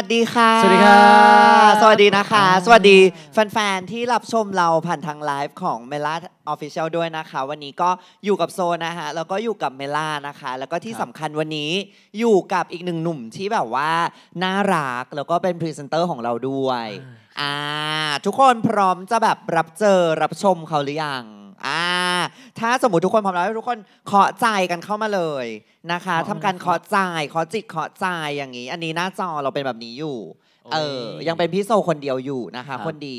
วัสดีค่ะ สวัสดีค่ะ สวัสดีนะคะ สวัสดีแฟนๆที่รับชมเราผ่านทางไลฟ์ของเมล่าออฟฟิเชียลด้วยนะคะ วันนี้ก็อยู่กับโซนะคะแล้วก็อยู่กับเมล่านะคะแล้วก็ที่สำคัญวันนี้อยู่กับอีกหนึ่งหนุ่มที่แบบว่าน่ารักแล้วก็เป็นพรีเซนเตอร์ของเราด้วยอ่าทุกคนพร้อมจะแบบรับเจอรับชมเขาหรือยังอ่า ถ้าสมมติทุกคนพร้อมแล้วทุกคนเคาะใจกันเข้ามาเลยนะคะทำการเคาะใจเคาะจิตเคาะใจอย่างนี้ อันนี้หน้าจอเราเป็นแบบนี้อยู่ เออ ยังเป็นพี่โซคนเดียวอยู่นะคะ คนดี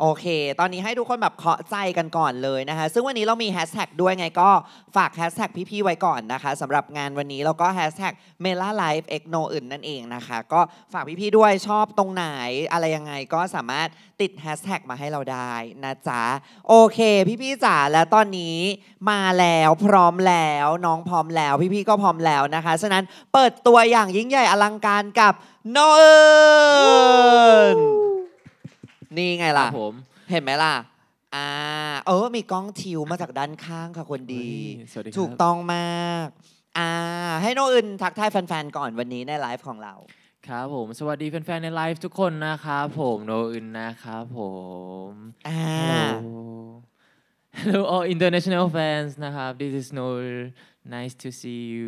โอเค ตอนนี้ให้ทุกคนแบบเคาะใจกันก่อนเลยนะคะ ซึ่งวันนี้เรามีแฮชแท็กด้วยไงก็ฝากแฮชแท็กพี่ๆไว้ก่อนนะคะสำหรับงานวันนี้แล้วก็แฮชแท็กเมล่าไลฟ์เอ็กโนอื่นนั่นเองนะคะก็ฝากพี่ๆด้วยชอบตรงไหนอะไรยังไงก็สามารถติดแฮชแท็กมาให้เราได้นะจ๊ะโอเคพี่ๆจ๋าแล้วตอนนี้มาแล้วพร้อมแล้วน้องพร้อมแล้ว พี่ๆก็พร้อมแล้วนะคะฉะนั้นเปิดตัวอย่างยิ่งใหญ่อลังการกับโนอื่นนี่ไงล่ะผมเห็นไหมล่ะเออ มีกล้องทิวมาจากด้านข้างค่ะคนดี ถูกต้องมากอ่าให้น้องอื่นทักทายแฟนๆก่อนวันนี้ในไลฟ์ของเรา ครับผม สวัสดีแฟนๆในไลฟ์ทุกคนนะครับผมโนอื่นนะครับผมอ่า Hello all international fans นะครับ this is n o e l nice to see you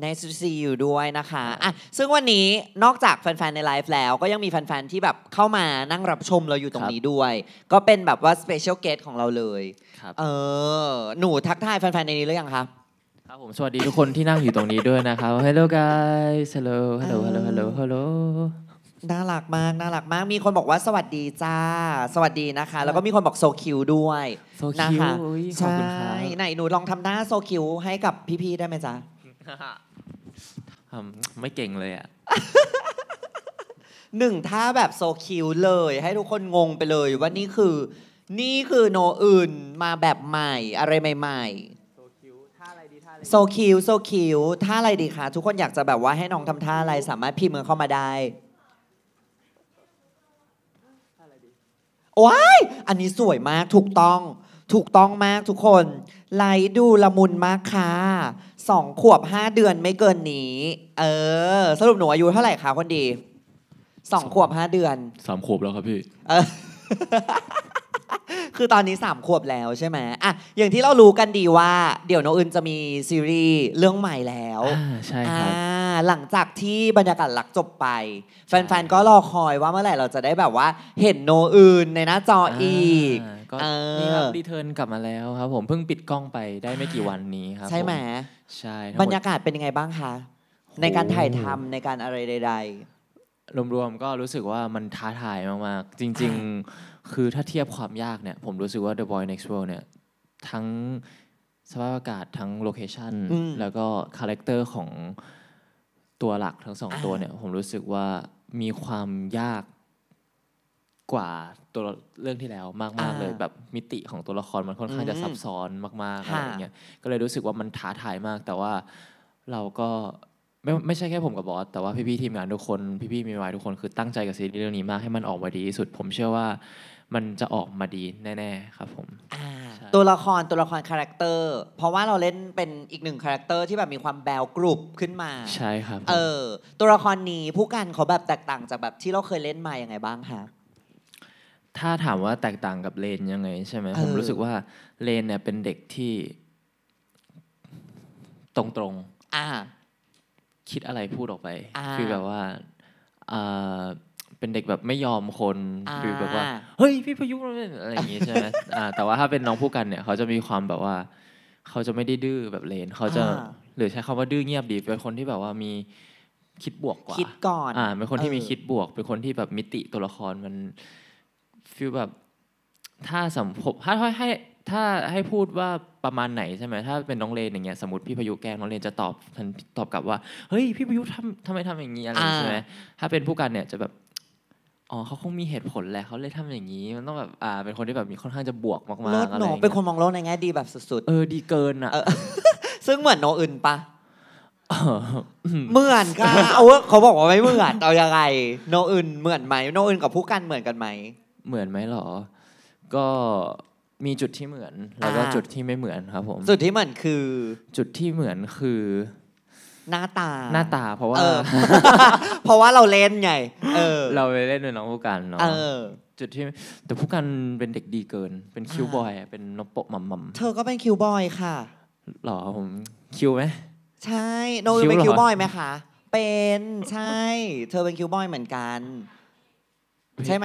นาย e to s อยู่ด้วยนะคะอ่ะซึ่งวันนี้นอกจากแฟนๆ ในไลฟ์แล้วก็ยังมีแฟนๆ ที่แบบเข้ามานั่งรับชมเราอยู่ตรงนี้ด้วย ก็เป็นแบบว่าสเปเชียลเกตของเราเลย เออ หนูทักทายแฟนๆ ในนี้หรือยังคะครับ ผมสวัสดีทุกคนที่นั่งอยู่ตรงนี้ด้วยนะครับ hello guys hello hello hello hello hello น่ารักมากน่ารักมาก มีคนบอกว่าสวัสดีจ้า สวัสดีนะคะ แล้วก็มีคนบอกโซคิวด้วยโซควใช่ไหนหนูลองทำหน้าโซคิวให้กับพี่ๆได้ไหมจ้าไม่เก่งเลยอ่ะหนึ่งท่าแบบโซคิวเลยให้ทุกคนงงไปเลยว่า นี่คือ นี่คือโนอื่น มาแบบใหม่อะไรใหม่โซคิวท่าอะไรดีท่าอะไรโซคิวโซคิวท่าอะไรดีคะ ทุกคนอยากจะแบบว่าให้น้องทำท่าอะไรสามารถพิมพ์มือเข้ามาได้ว้ายอันนี้สวยมากถูกต้องถูกต้องมากทุกคน ไลดูละมุนมากค่ะสองขวบห้าเดือนไม่เกินนี้ เออสรุปหนูอายุเท่าไหร่คะคนดีสองขวบห้าเดือนสามขวบแล้วครับพี่ เคือตอนนี้3ขวบแล้วใช่ไหมอ่ะอย่างที่เรารู้กันดีว่าเดี๋ยวโนอึนจะมีซีรีส์เรื่องใหม่แล้ว ใช่ครับหลังจากที่บรรยากาศหลักจบไป แฟนๆก็รอคอยว่าเมื่อไหร่เราจะได้แบบว่า เห็นโนอึนในหน้าจออีกก็นี่ครับดีเทิร์นกลับมาแล้วครับ ผมเพิ่งปิดกล้องไปได้ไม่กี่วันนี้ครับใช่ไหมใช่บรรยากาศเป็นยังไงบ้างคะในการถ่ายทำในการอะไรใด ๆ รวมๆ ก็รู้สึกว่ามันท้าทายมากๆจริงๆคือถ้าเทียบความยากเนี่ย ผมรู้สึกว่า The Boy Next World เนี่ย ทั้งสภาพอากาศทั้งโลเคชันแล้วก็คาแรคเตอร์ของตัวหลักทั้งสองตัวเนี่ย ผมรู้สึกว่ามีความยากกว่าตัวเรื่องที่แล้วมาก ๆ เลยแบบมิติของตัวละครมันค่อนข้างจะซับซ้อนมากๆอะไรอย่างเงี้ยก็เลยรู้สึกว่ามันท้าทายมาก แต่ว่าเราก็ไม่ไม่ใช่แค่ผมกับบอสแต่ว่าพี่ๆทีมงานทุกคน พี่ๆมีวายทุกคนคือตั้งใจกับซีรีส์เรื่องนี้มากให้มันออกมาดีที่สุด ผมเชื่อว่ามันจะออกมาดีแน่ ๆ ครับ ผมตัวละครตัวละครคาแรคเตอร์เพราะว่าเราเล่นเป็นอีกหนึ่งคาแรคเตอร์ที่แบบมีความแบลกรุบขึ้นมาใช่ครับ เออ ตัวละครนี้ผู้กันเขาแบบแตกต่างจากแบบที่เราเคยเล่นมาอย่างไงบ้างคะถ้าถามว่าแตกต่างกับเลนยังไง ใช่ไหมผมรู้สึกว่าเลนเนี่ยเป็นเด็กที่ ตรงๆอ่าคิดอะไรพูดออกไป คือแบบว่าเป็นเด็กแบบไม่ยอมคนคือแบบว่า เฮ้ยพี่พายุอะไรอย่างงี้ใช่ไหมแต่ว่าถ้าเป็นน้องผู้กันเนี่ย เขาจะมีความแบบว่าเขาจะไม่ได้ดื้อแบบเลนเขาจะหรือใช้คำว่าดื้อเงียบดี เป็นคนที่แบบว่ามีคิดบวกกว่าคิดก่อนอ่า เป็นคนที่มีคิดบวก เป็นคนที่แบบมิติตัวละครมันฟีลแบบถ้าสัมผมถ้าให้ถ้าให้พูดว่าประมาณไหนใช่ไหมถ้าเป็นน้องเลนอย่างเงี้ยสมมติพี่พายุแกล้งน้องเลนจะตอบทันตอบกลับว่าเฮ้ย พี่พายุทำทำไมทำอย่างนี้อะไรใช่ไหมถ้าเป็นผู้กันเนี่ยจะแบบอ๋อเขาคงมีเหตุผลแหละเขาเลยทำอย่างนี้ มันต้องแบบอ่าเป็นคนที่แบบมีค่อนข้างจะบวกมากๆอะไรเงี้ยเป็นคนมองโลกในแง่ดีแบบสุดๆเออดีเกินอ่ะซึ่งเหมือนโนอื่นปะเหมือนค่ะเอาเขาบอกว่าไม่เหมือนเอายางไรโนอื่นเหมือนไหมโนอื่นกับผู้กันเหมือนกันไหมเหมือนไหมหรอก็มีจุดที่เหมือนแล้วก็จุดที่ไม่เหมือนครับผมจุดที่เหมือนคือจุดที่เหมือนคือหน้าตาหน้าตาเพราะว่าเพราะว่าเราเล่นไงเออเราไปเล่นด้วยน้องผู้กันเนาะจุดที่แต่ผู้กันเป็นเด็กดีเกินเป็นคิวบอยเป็นนบโปะมัมมัมเธอก็เป็นคิวบอยค่ะหรอผมคิวไหมใช่โนเป็นคิวบอยไหมคะเป็นใช่ เธอเป็นคิวบอยเหมือนกันใช่ไหม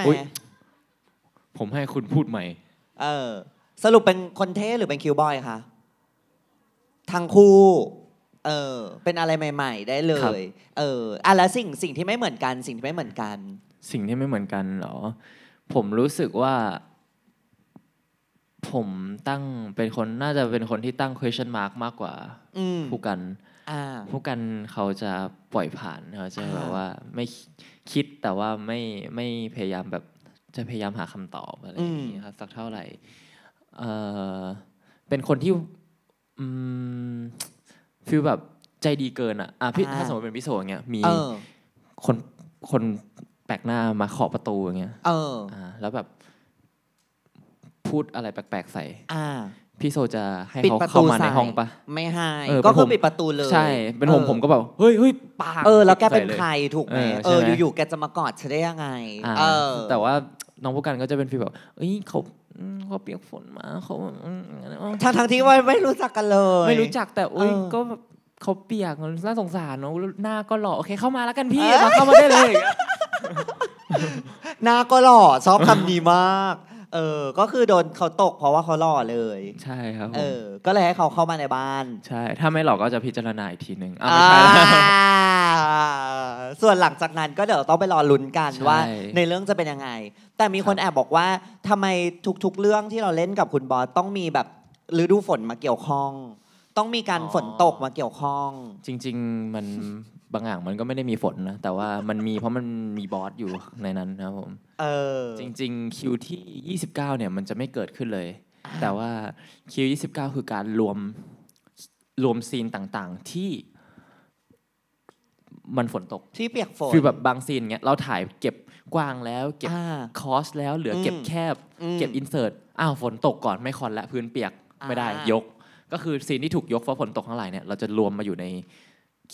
ผมให้คุณพูดใหม่เออสรุปเป็นคนเท่หรือเป็นคิวบอยคะทางคู่เออเป็นอะไรใหม่ ๆ ได้เลย เอออ่ะแล้วสิ่งสิ่งที่ไม่เหมือนกัน สิ่งที่ไม่เหมือนกัน สิ่งที่ไม่เหมือนกันเหรอ ผมรู้สึกว่า ผมตั้งเป็นคนน่าจะเป็นคนที่ตั้ง question mark มากกว่าผู้กันผู้กันเขาจะปล่อยผ่านเขาจะแบบว่าไม่คิดแต่ว่าไม่ไม่พยายามแบบจะพยายามหาคำตอบอะไรอย่างนี้ครับ สักเท่าไหร่ เออเป็นคนที่ฟิลแบบใจดีเกิน อ่ะ อ่ะพี่ถ้าสมมติเป็นพี่โสอย่างเงี้ยมีคนคนแปลกหน้ามาเคาะประตูอย่างเงี้ยเอออ่าแล้วแบบ พูดอะไรแปลกๆใส่ อ่าพี่โซจะให้เขาเข้ามาในห้องปะ ไม่ให้ ก็คืปอปิดประตูเลย ใช่ เป็นผมผมก็แบบเฮ้ยเฮ้ยปาก เออ แล้วแกเป็นใครถูกไหมเออ อยู่ๆแกจะมากอดฉันได้ยังไงเออ แต่ว่าน้องผู้กันก็จะเป็นฟีลแบบเอ้ย เขาเขาเปียกฝนมา เขา ทางทางที่ว่าไม่รู้จักกันเลย ไม่รู้จักแต่อุ้ยเออก็แบบเขาเปียก น่าสงสารเนาะ หน้าก็หล่อ โอเค เข้ามาแล้วกันพี่มาเข้ามาได้เลยหน้าก็หล่อชอบคำนี้มากเออ ก็คือโดนเขาตกเพราะว่าเขาหล่อเลย ใช่ครับ เออก็เลยให้เขาเข้ามาในบ้าน ใช่ ถ้าไม่หล่อก็จะพิจารณาอีกทีหนึ่งอ่าส่วนหลังจากนั้นก็เดี๋ยวต้องไปรอลุ้นกันว่าในเรื่องจะเป็นยังไง แต่มีคนแอบบอกว่าทำไมทุกๆ เรื่องที่เราเล่นกับคุณบอส ต้องมีแบบฤดูฝนมาเกี่ยวข้อง ต้องมีการฝนตกมาเกี่ยวข้อง จริงๆมันบางอย่างมันก็ไม่ได้มีฝนนะ แต่ว่ามันมีเพราะมันมีบอสอยู่ในนั้นนะครับผมเออ จริง ๆคิวที่29เนี่ยมันจะไม่เกิดขึ้นเลย แต่ว่าคิว29 คือการรวม รวมซีนต่างๆที่มันฝนตกที่เปียกฝนคือแบบบางซีนเงี้ย เราถ่ายเก็บกว้างแล้ว เก็บคอสแล้วเหลือเก็บแคบ เก็บอินเสิร์ตอ้าวฝนตกก่อนไม่คอนละพื้นเปียกไม่ได้ยก ก็คือซีนที่ถูกยกเพราะฝนตกทั้งหลายเนี่ยเราจะรวมมาอยู่ใน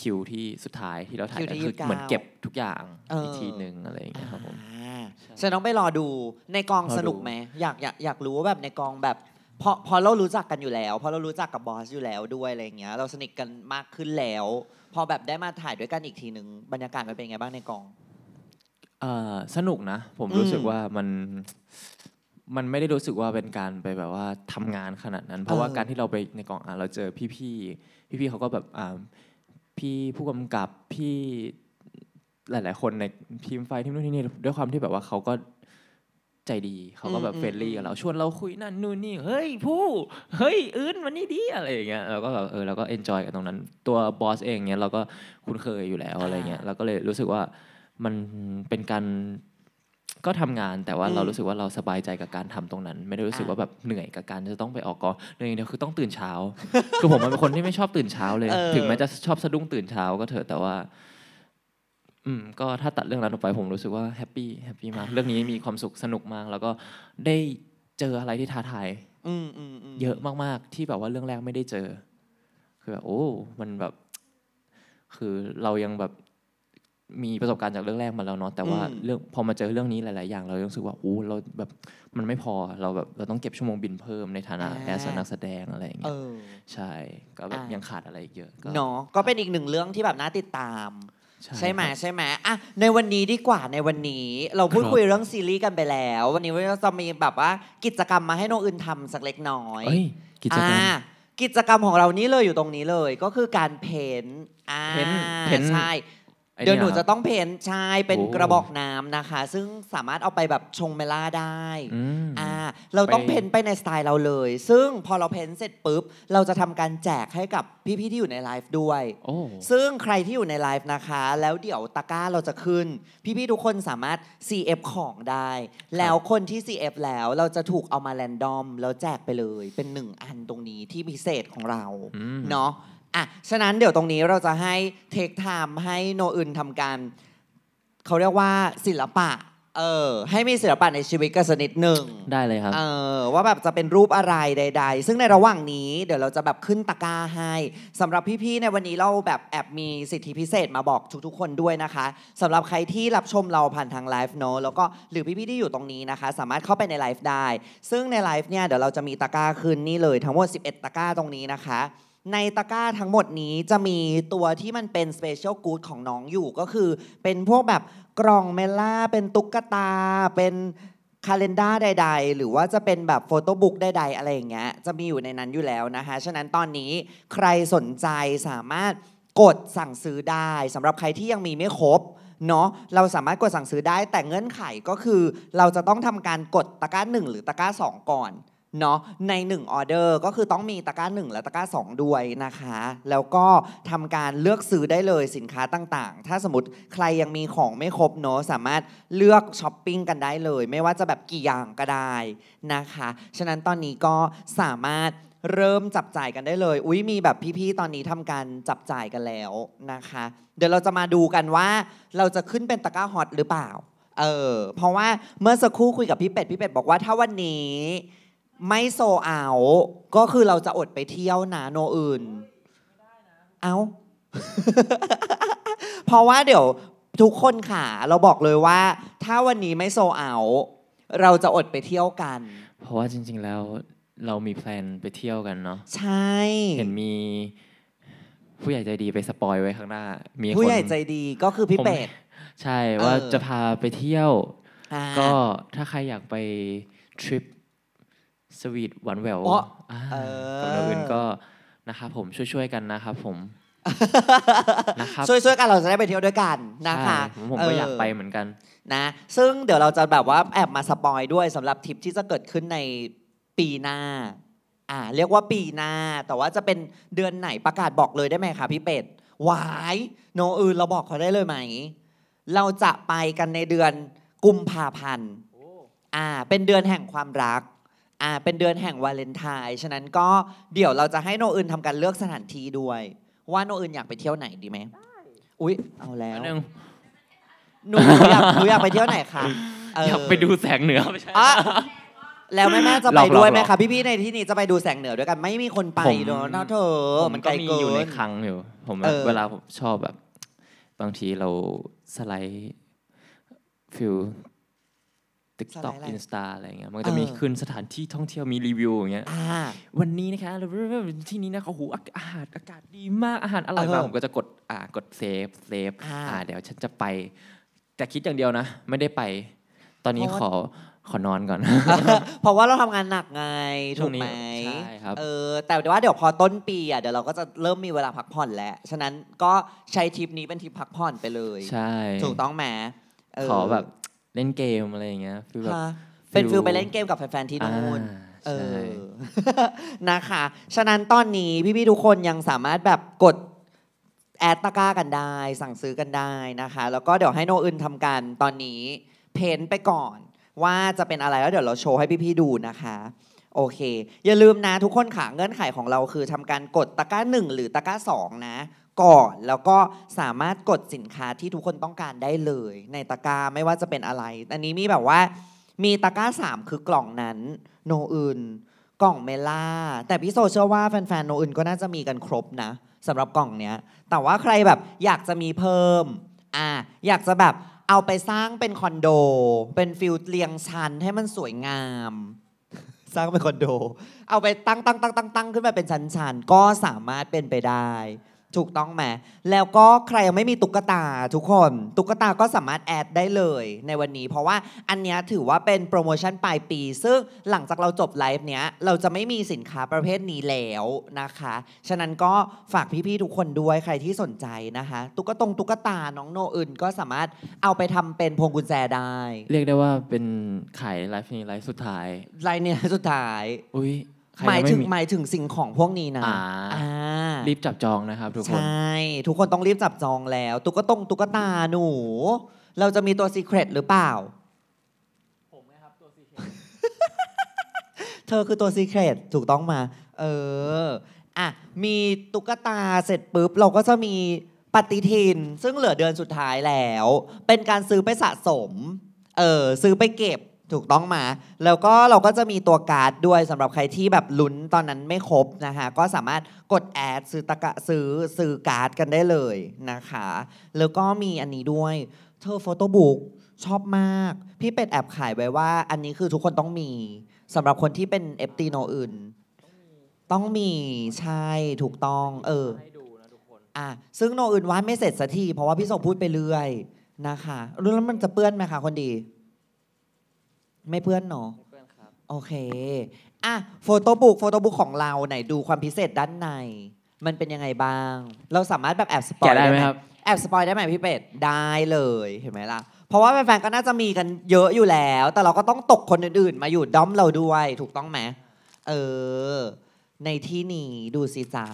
คิวที่สุดท้ายที่เราถ่ายคคือเหมือนเก็บทุกอย่างอีกทีหนึ่งอะไรอย่างเงี้ยครับผมอ่ฉันต้องไปรอดูในกองสนุกไหมอยากอยากอยากรู้ว่าแบบในกองแบบพอพอเรารู้จักกันอยู่แล้วพอเรารู้จักกับบอสอยู่แล้วด้วยอะไรอย่างเงี้ยเราสนิทกันมากขึ้นแล้ว พอแบบได้มาถ่ายด้วยกันอีกทีหนึ่งบรรยากาศมันเป็นไงบ้างในกองเออสนุกนะ ผมรู้สึกว่ามันมันไม่ได้รู้สึกว่าเป็นการไปแบบว่าทำงานขนาดนั้น เพราะว่าการที่เราไปในกองอ่ะเราเจอพี่ๆพี่ๆเขาก็แบบอ่าพี่ผู้กำกับ พี่หลายๆคนในทีมไฟทีมนู่นที่นี่ ด้วยความที่แบบว่าเขาก็ใจดีเขาก็แบบเฟรนลี่กับเรา ชวนเราคุยนั่น นู่นนี่เฮ้ย ผู้ เฮ้ย อื่นวันนี้ดีอะไรอย่างเงี้ยเราก็แบบเออเราก็เอนจอยกับตรงนั้น ตัวบอสเองเนี้ยเราก็คุ้นเคยอยู่แล้ว อะไรเงี้ยเราก็เลยรู้สึกว่ามันเป็นการก็ทำงานแต่ว่าเรารู้สึกว่าเราสบายใจกับการทำตรงนั้น ไม่ได้รู้สึกว่าแบบเหนื่อยกับการจะต้องไปออกกองเนื่องเดียวคือต้องตื่นเช้า คือผมเป็นคนที่ไม่ชอบตื่นเช้า เลย ถึงแม้จะชอบสะดุ้งตื่นเช้าก็เถอะแต่ว่า อืมก็ถ้าตัดเรื่องนั้นออกไปผมรู้สึกว่าแฮปปี้แฮปปี้มาก เรื่องนี้มีความสุขสนุกมาก แล้วก็ได้เจออะไรที่ท้าทายเยอะมากๆที่แบบว่าเรื่องแรกไม่ได้เจอ คือแบบโอ้มันแบบ คือเรายังแบบมีประสบการณ์จากเรื่องแรกมาแล้วเนาะแต่ว่าเรื่องพอมาเจอเรื่องนี้หลายๆ อย่าง เรารู้สึกว่าโอ้เราแบบมันไม่พอเราแบบเราต้องเก็บชั่วโมงบินเพิ่มในฐานะแอสนักแสดงอะไรอย่างเงี้ยใช่ ก็แบบยังขาดอะไรอีกเยอะเนาะก็เป็นอีกหนึ่งเรื่องที่แบบน่าติดตาม ใช่ไหมใช่ไหมอ่ะในวันนี้ดีกว่าในวันนี้ เราพูดคุยเรื่องซีรีส์กันไปแล้ว วันนี้เราจะมีแบบว่ากิจกรรมมาให้น้องอื่นทำสักเล็กน้อยกิจกรรมกิจกรรมของเรานี้เลยอยู่ตรงนี้เลยก็คือการเพ้นเนท์ใช่เดี๋ยวหนูจะต้องเพ้นชายเป็นกระบอกน้ำนะคะ ซึ่งสามารถเอาไปแบบชงเมล่าได้อ่า เราต้องเพ้นไปในสไตล์เราเลย ซึ่งพอเราเพ้นเสร็จปุ๊บเราจะทำการแจกให้กับพี่ๆที่อยู่ในไลฟ์ด้วยซึ่งใครที่อยู่ในไลฟ์นะคะ แล้วเดี๋ยวตะกร้าเราจะขึ้น พี่ๆทุกคนสามารถ CF ของได้ แล้วคนที่ CF แล้วเราจะถูกเอามาแรนดอมแล้วแจกไปเลย เป็นหนึ่งอันตรงนี้ที่พิเศษของเราเนาะอ่ะ ฉะนั้นเดี๋ยวตรงนี้เราจะให้เทคไทม์ให้โนอื่นทำการเขาเรียกว่าศิลปะเออให้มีศิลปะในชีวิตกันสนิดหนึ่งได้เลยครับเออว่าแบบจะเป็นรูปอะไรใด ๆ ซึ่งในระหว่างนี้ เดี๋ยวเราจะแบบขึ้นตะกร้าให้สำหรับพี่ๆในวันนี้เราแบบแอบมีสิทธิพิเศษมาบอกทุกๆ คนด้วยนะคะสำหรับใครที่รับชมเราผ่านทางไลฟ์เนาะแล้วก็หรือพี่ๆที่อยู่ตรงนี้นะคะ สามารถเข้าไปในไลฟ์ได้ ซึ่งในไลฟ์เนี่ยเดี๋ยวเราจะมีตะกร้าึ้นนี่เลยทั้งหมด11 ตะกร้าตรงนี้นะคะในตะกร้าทั้งหมดนี้จะมีตัวที่มันเป็นสเปเชียลกู๊ดของน้องอยู่ก็คือเป็นพวกแบบกล่องเมล่าเป็นตุ๊กตา เป็นคาล endar ใด ๆ หรือว่าจะเป็นแบบโฟโต้บุ๊กใดๆอะไรอย่างเงี้ยจะมีอยู่ในนั้นอยู่แล้วนะคะฉะนั้นตอนนี้ใครสนใจสามารถกดสั่งซื้อได้สำหรับใครที่ยังมีไม่ครบเนาะเราสามารถกดสั่งซื้อได้แต่เงื่อนไขก็คือ เราจะต้องทำการกดตะกร้าหนึ่งหรือตะกร้าสองก่อนเนาะ ใน1ออเดอร์ก็คือต้องมีตะกร้า1และตะกร้า2ด้วยนะคะ แล้วก็ทำการเลือกซื้อได้เลยสินค้าต่างๆ ถ้าสมมติใครยังมีของไม่ครบเนาะ สามารถเลือกช้อปปิ้งกันได้เลย ไม่ว่าจะแบบกี่อย่างก็ได้นะคะ ฉะนั้นตอนนี้ก็สามารถเริ่มจับจ่ายกันได้เลย อุ้ยมีแบบพี่ๆ ตอนนี้ทำการจับจ่ายกันแล้วนะคะ เดี๋ยวเราจะมาดูกันว่า เราจะขึ้นเป็นตะกร้าฮอตหรือเปล่า เออ เพราะว่าเมื่อสักครู่คุยกับพี่เป็ดพี่เป็ดบอกว่าถ้าวันนี้ไม่โซอา ก็คือเราจะอดไปเที่ยวนาโนอื่นเอาเพราะว่าเดี๋ยวทุกคนค่ะเราบอกเลยว่า ถ้าวันนี้ไม่โซอา เราจะอดไปเที่ยวกัน เพราะว่าจริงๆแล้วเรามีแพลนไปเที่ยวกันเนาะ ใช่ เห็นมี ผู้ใหญ่ใจดีไปสปอยไว้ข้างหน้า มีผู้ใหญ่ใจดีก็คือพี่เป็ด ใช่ว่าจะพาไปเที่ยว ก็ถ้าใครอยากไปทริปสวีทหวานแหววคนอื่นก็นะครับผมช่วยๆกันนะครับผมนะครับช่วยๆกันเราจะได้ไปเที่ยวด้วยกันนะคะผมก็อยากไปเหมือนกัน นะ ซึ่งเดี๋ยวเราจะแบบว่าแอบมาสปอยด้วยสำหรับทริปที่จะเกิดขึ้นในปีหน้า อ่า เรียกว่าปีหน้า แต่ว่าจะเป็นเดือนไหนประกาศบอกเลยได้ไหมคะ พี่เป็ดวายโนอื่นเราบอกเขาได้เลยไหมเราจะไปกันในเดือนกุมภาพันธ์อ่า เป็นเดือนแห่งความรักอ่า เป็นเดือนแห่งวาเลนไทน์ ฉะนั้นก็เดี๋ยวเราจะให้โนอื่นทำการเลือกสถานที่ด้วย ว่าโนอื่นอยากไปเที่ยวไหนดีไหม อุ้ยเอาแล้วหนึ่งหนูอยากหนูอยากไปเที่ยวไหนคะอยากไปดูแสงเหนือไม่ใช่แล้วแม่แม่จะไปด้วยไหมคะพี่ๆในที่นี้จะไปดูแสงเหนือด้วยกัน ไม่มีคนไปเนาะเธอมันก็มีอยู่ในครังอยู่ผมเออเวลาผมชอบแบบ บางทีเราสไลด์ฟิลติ๊กต็อกอินสตาอะไรเงี้ย มันจะมีขึ้นสถานที่ท่องเที่ยวมีรีวิวอย่างเงี้ยวันนี้นะคะที่นี้นะเขาหูอาหารอากาศดีมากอาหารอร่อยมากผมก็จะกดอ่ากดเซฟเซฟอ่า เดี๋ยว ฉันจะไปแต่คิดอย่างเดียวนะไม่ได้ไป ตอนนี้ขอขอนอนก่อนเพราะว่าเราทำงานหนักไงถูกไหมใช่ครับเออแต่ว่าเดี๋ยวพอต้นปีอ่ะเดี๋ยวเราก็จะเริ่มมีเวลาพักผ่อนแล้วฉะนั้นก็ใช้ทริปนี้เป็นทริปพักผ่อนไปเลย ใช่ ถูกต้องแหมขอแบบเล่นเกมอะไรอย่างเงี้ยคือแบบเป็นฟิลไปเล่นเกมกับแฟนๆที่นู่นเออนะคะ ฉะนั้นตอนนี้พี่ๆทุกคนยังสามารถแบบกดแอดตะก้ากันได้ สั่งซื้อกันได้นะคะ แล้วก็เดี๋ยวให้โนอื่นทำการ ตอนนี้เพ้นไปก่อน ว่าจะเป็นอะไรแล้วเดี๋ยวเราโชว์ให้พี่ๆดูนะคะ โอเค อย่าลืมนะทุกคนขาเงื่อนไขของเราคือทำการกดตะก้าหนึ่งหรือตะก้าสองนะก่อนแล้วก็สามารถกดสินค้าที่ทุกคนต้องการได้เลย ในตะกร้าไม่ว่าจะเป็นอะไร อันนี้มีแบบว่ามีตะกร้าสามคือกล่องนั้นโนอื่นกล่องเมล่าแต่พี่โซเชื่อว่าแฟนๆโนอื่นก็น่าจะมีกันครบนะสำหรับกล่องเนี้ยแต่ว่าใครแบบอยากจะมีเพิ่มอ่าอยากจะแบบเอาไปสร้างเป็นคอนโด เป็นฟิลเรียงชั้นให้มันสวยงาม สร้างเป็นคอนโดเอาไปตั้งตั้งตั้งตั้งตั้งขึ้นมาเป็นชั้นชั้นก็สามารถเป็นไปได้ถูกต้องไหมแล้วก็ใครยังไม่มีตุ๊กตาทุกคนตุ๊กตาก็สามารถแอดได้เลยในวันนี้ เพราะว่าอันนี้ถือว่าเป็นโปรโมชั่นปลายปี ซึ่งหลังจากเราจบไลฟ์เนี้ยเราจะไม่มีสินค้าประเภทนี้แล้วนะคะ ฉะนั้นก็ฝากพี่ๆทุกคนด้วยใครที่สนใจนะคะตุ๊กตงตุ๊กตาน้องโนอื่น ก็สามารถเอาไปทำเป็นพวงกุญแจได้ เรียกได้ว่าเป็นขายไลฟ์นี้ไลฟ์สุดท้ายไลฟ์เนี้ยสุดท้ายอุ้ยหมายถึงหมายถึงสิ่งของพวกนี้นะรีบจับจองนะครับทุกคนใช่ทุกคนต้องรีบจับจองแล้ว ตุ๊กตงตุ๊กตาหนู เราจะมีตัวซีเครตหรือเปล่า ผมนะครับตัวซีเครตเธอคือตัวซีเครตถูกต้องมาเอออ่ะมีตุ๊กตาเสร็จปุ๊บ เราก็จะมีปฏิทิน ซึ่งเหลือเดือนสุดท้ายแล้ว เป็นการซื้อไปสะสม เออซื้อไปเก็บถูกต้องมา แล้วก็เราก็จะมีตัวการ์ดด้วยสำหรับใครที่แบบลุ้นตอนนั้นไม่ครบนะคะก็สามารถกดแอดซื้อตะกะซื้อซื้อการ์ดกันได้เลยนะคะ แล้วก็มีอันนี้ด้วยเธอโฟโต้บุ๊กชอบมาก พี่เป็ดแอบขายไว้ว่า อันนี้คือทุกคนต้องมีสำหรับคนที่เป็นเอฟตีโนอื่น ต้องมี ใช่ถูกต้องเอออ่ะซึ่งโนอื่นวาดไม่เสร็จสักทีเพราะว่าพี่ส่งพูดไปเรื่อยนะคะรู้แล้วมันจะเปื้อนไหมคะคนดีไม่เพื่อนเนาะเพื่อนครับ โอเคอ่ะโฟโต้บุ๊กโฟโต้บุ๊กของเราไหนดูความพิเศษด้านใน มันเป็นยังไงบ้าง เราสามารถแบบแอบสปอยได้ไหมครับแอบสปอยได้ไหมพี่เป็ดได้เลย เห็นไหมล่ะ เพราะว่าแฟนๆก็น่าจะมีกันเยอะอยู่แล้ว แต่เราก็ต้องตกคนอื่นๆ มาอยู่ ด้อมเราด้วย ถูกต้องไหม เออ ในที่นี้ดูสิจ้า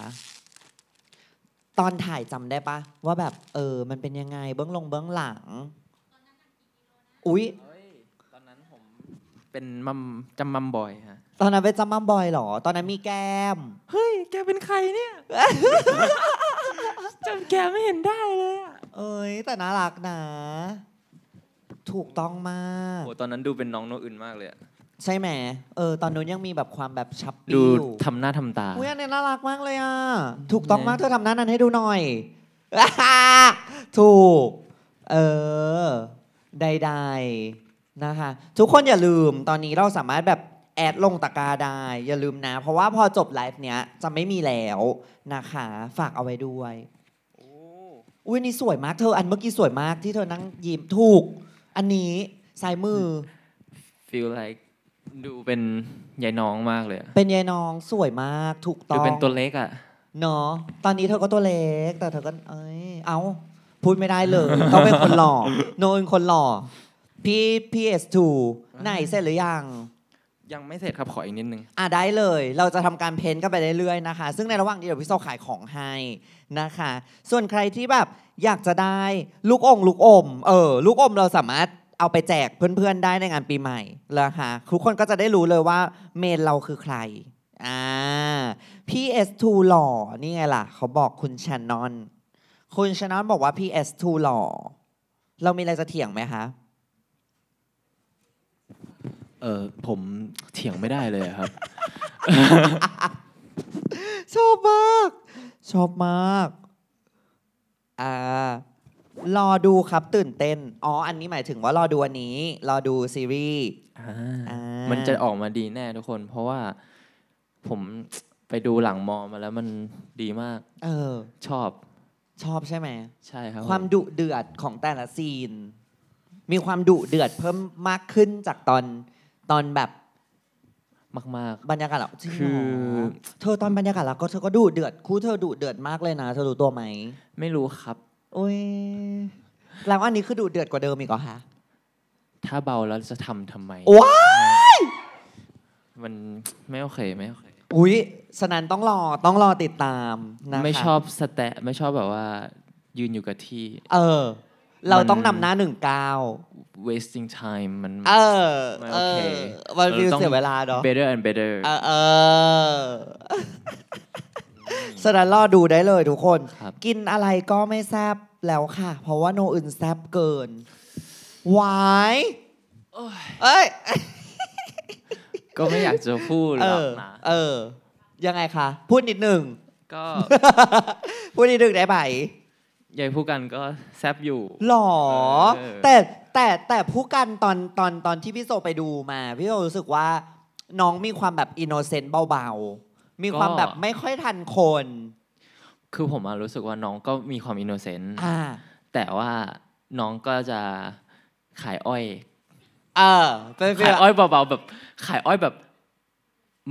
ตอนถ่ายจำได้ปะว่าแบบ เออ มันเป็นยังไงเบื้องลงเบื้องหลังอุ๊ยเป็นมัมจำมัมบอยฮะตอนนั้นเป็นจำมัมบอยเหรอ ตอนนั้นมีแก้มเฮ้ยแกเป็นใครเนี่ยจำแกไม่เห็นได้เลยอะเอ้ยแต่น่ารักนะถูกต้องมากโ้ตอนนั้นดูเป็นน้องโนอื่นมากเลยใช่ไหมเออตอนนู้นยังมีแบบความแบบชับป้ดูททำหน้าทำตาอุ้ยอันนี้น่ารักมากเลยอ่ะ ถูกต้องมากเธอทำหน้านั้นให้ดูหน่อยถูกเออใดๆนะคะทุกคนอย่าลืมตอนนี้เราสามารถแบบแอดลงตะกาได้อย่าลืมนะ เพราะว่าพอจบไลฟ์เนี้ยจะไม่มีแล้วนะคะ ฝากเอาไว้ด้วยอุ้ยนี่สวยมากเธออันเมื่อกี้สวยมากที่เธอนั่งยิ้มถูก อันนี้สายมือ feel like ดูเป็นยายน้องมากเลยเป็นยายน้องสวยมากถูกต้องดูเป็นตัวเล็กอ่ะเนาะตอนนี้เธอก็ตัวเล็กแต่เธอก็เอ้ยเอาพูดไม่ได้เลยต้องเป็นคนหล่อโนนคนหล่อพี่ PS2 ไหนเสร็จหรือยัง ยังไม่เสร็จครับ ขออีกนิดนึงอ่ะได้เลย เราจะทำการเพ้นกันไปเรื่อยๆนะคะ ซึ่งในระหว่างนี้เดี๋ยว พี่โซขายของให้นะคะ ส่วนใครที่แบบอยากจะได้ลูกองลูกอมเออลูกอมเราสามารถเอาไปแจกเพื่อนๆได้ในงานปีใหม่ลยค่ะทุกคนก็จะได้รู้เลยว่าเมนเราคือใคร อ่า PS2 หล่อนี่ไงล่ะ เขาบอกคุณชานอนคุณชานอนบอกว่า PS2 หล่อเรามีอะไรจะเถียงไหมคะเออผมเถียงไม่ได้เลยครับ ชอบมาก ชอบมากอ่ารอดูครับตื่นเต้น อ๋ออันนี้หมายถึงว่ารอดูอันนี้รอดูซีรีส์มันจะออกมาดีแน่ทุกคน เพราะว่า ผมไปดูหลังมอมาแล้วมันดีมาก เออ ชอบ ชอบใช่ไหมใช่ครับ ความดุเดือดของแต่ละซีน มีความดุเดือดเพิ่มมากขึ้นจากตอนตอนแบบมากๆบรรยากาศละริคือเธอตอนบรรยากาศละก็เธอก็ดูเดือด คู่เธอดูเดือดมากเลยนะเธอดูตัวไหมไม่รู้ครับโอ้ยแล้วอันนี้คือดูเดือดกว่าเดิมอีกเหรอคะถ้าเบาแล้วจะทำทำไมว้ามันไม่โอเคไม่โอเคอุ๊ยฉะนั้นต้องรอต้องรอติดตามนะคะไม่ชอบสแตะ ไม่ชอบแบบว่า ยืนอยู่กับที่ เออ เราต้องนำหน้าหนึ่งก้าว wasting time มันเออโอเคมันฟิลเสียเวลาเนาะ better and better เออสอั้นรอดูได้เลยทุกคน กินอะไรก็ไม่แซบแล้วค่ะ เพราะว่าโนอื่นแซบเกิน Why เอ้ย ก็ไม่อยากจะพูดหรอกนะเออ ยังไงคะ พูดนิดหนึ่งก็ พูดนิดหนึ่งได้ไหมหญ่พูดกันก็แซบอยู่ หรอ แต่แต่แต่ผู้กันตอนตอนตอนที่พี่โซไปดูมา พี่โซรู้สึกว่าน้องมีความแบบอินโนเซนต์เบาๆ มีความแบบไม่ค่อยทันคน คือผมรู้สึกว่าน้องก็มีความอินโนเซนต์แต่ว่าน้องก็จะขายอ้อยเออขายอ้อยเบาๆแบบขายอ้อยแบบ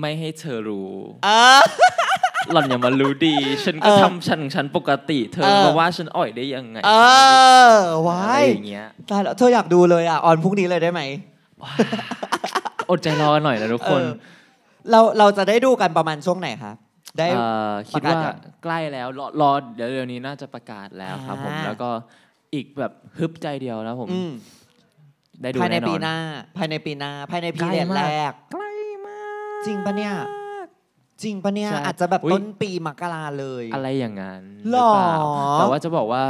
ไม่ให้เธอรู้เหล่อนอย่ามารู้ดี ฉันก็ทำฉันของฉันปกติเธอมาว่าฉันอ่อยได้ยังไงเออวายอย่างเงี้ยตายแล้วเธออยากดูเลยอ่ะออนพรุ่งนี้เลยได้ไหม อดใจรอหน่อยนะทุกคน เราเราจะได้ดูกันประมาณช่วงไหนคะได้คิดว่าใกล้แล้วรอรอเดี๋ยวเร็วนี้น่าจะประกาศแล้วครับ ผมแล้วก็อีกแบบฮึบใจเดียวแล้วผมได้ดูภายในปีหน้า ภายในปีหน้า ภายในปีเนแรกใกล้มากจริงปะเนี่ยจริงปะเนี่ยอาจจะแบบต้นปีมกราเลย อะไรอย่างนั้นหรอแต่ว่าจะบอกว่า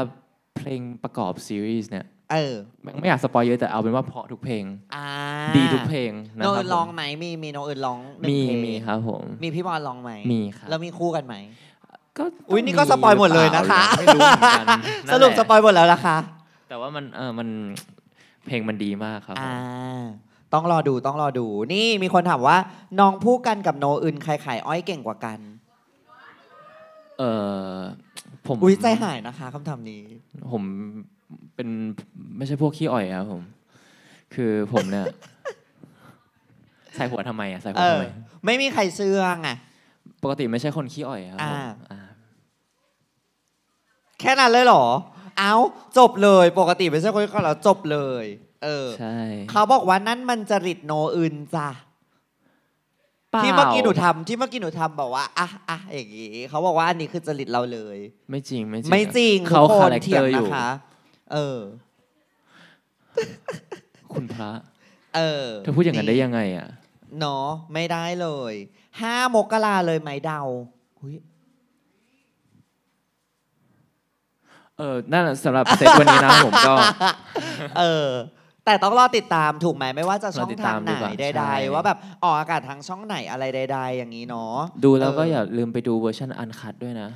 เพลงประกอบซีรีส์เนี่ย เออไม่ไม่อยากสปอยเยอะแต่เอาเป็นว่าเพาะทุกเพลงดีทุกเพลงนะนครับร้องไหม มีมีน้องอื่นร้องมีมีครับผม มีพี่บอลร้องไหมมีครับแล้วมีคู่กันไหมก็อุ้ยนี่ก็สปอยหมดเลยนะคะสรุปสปอยหมดแล้วนะคะแต่ว่ามันเออมันเพลงมันดีมากครับผมอ่าต้องรอดูต้องรอดู นี่มีคนถามว่าน้องพู้กันกับโนอื่นใครขายอ้อยเก่งกว่ากัน เออผมอุ้ยใจหายนะคะคำถามนี้ ผมเป็นไม่ใช่พวกขี้อ่อยครับผมคือผมเนี่ยใส่หัวทำไมอะใส่หัวทำไมไม่มีใครเชื่องอะปกติไม่ใช่คนขี้อ่อยครับแค่นั้นเลยเหรอ เอาจบเลย ปกติไม่ใช่คนขี้อ่อยแล้วจบเลยเออใช่เขาบอกว่านั่นมันจริตโนอื่นจ้ะที่เมื่อกี้หนูทำที่เมื่อกี้หนูทำบอกว่าอ่ะอ่ะอย่างงี้เขาบอกว่าอันนี้คือจริตเราเลย ไม่จริง ไม่จริงไม่จริงเขาคานแรคเถตอร์อยู่คะ เออ คุณพระเออเธอพูดอย่างนั้นได้ยังไงอ่ะเนาะไม่ได้เลย ห้ามกราเลยไหมเดาเออนั่นสำหรับเซตวันนี้นะผมก็เออแต่ต้องรอติดตามถูกไหมไม่ว่าจะช่องทางไหนใดๆว่าแบบออกอากาศทางช่องไหนอะไรใด ๆ อย่างนี้เนาะดูแล้วก็อย่าลืมไปดูเวอร์ชันอันคัดด้วยนะ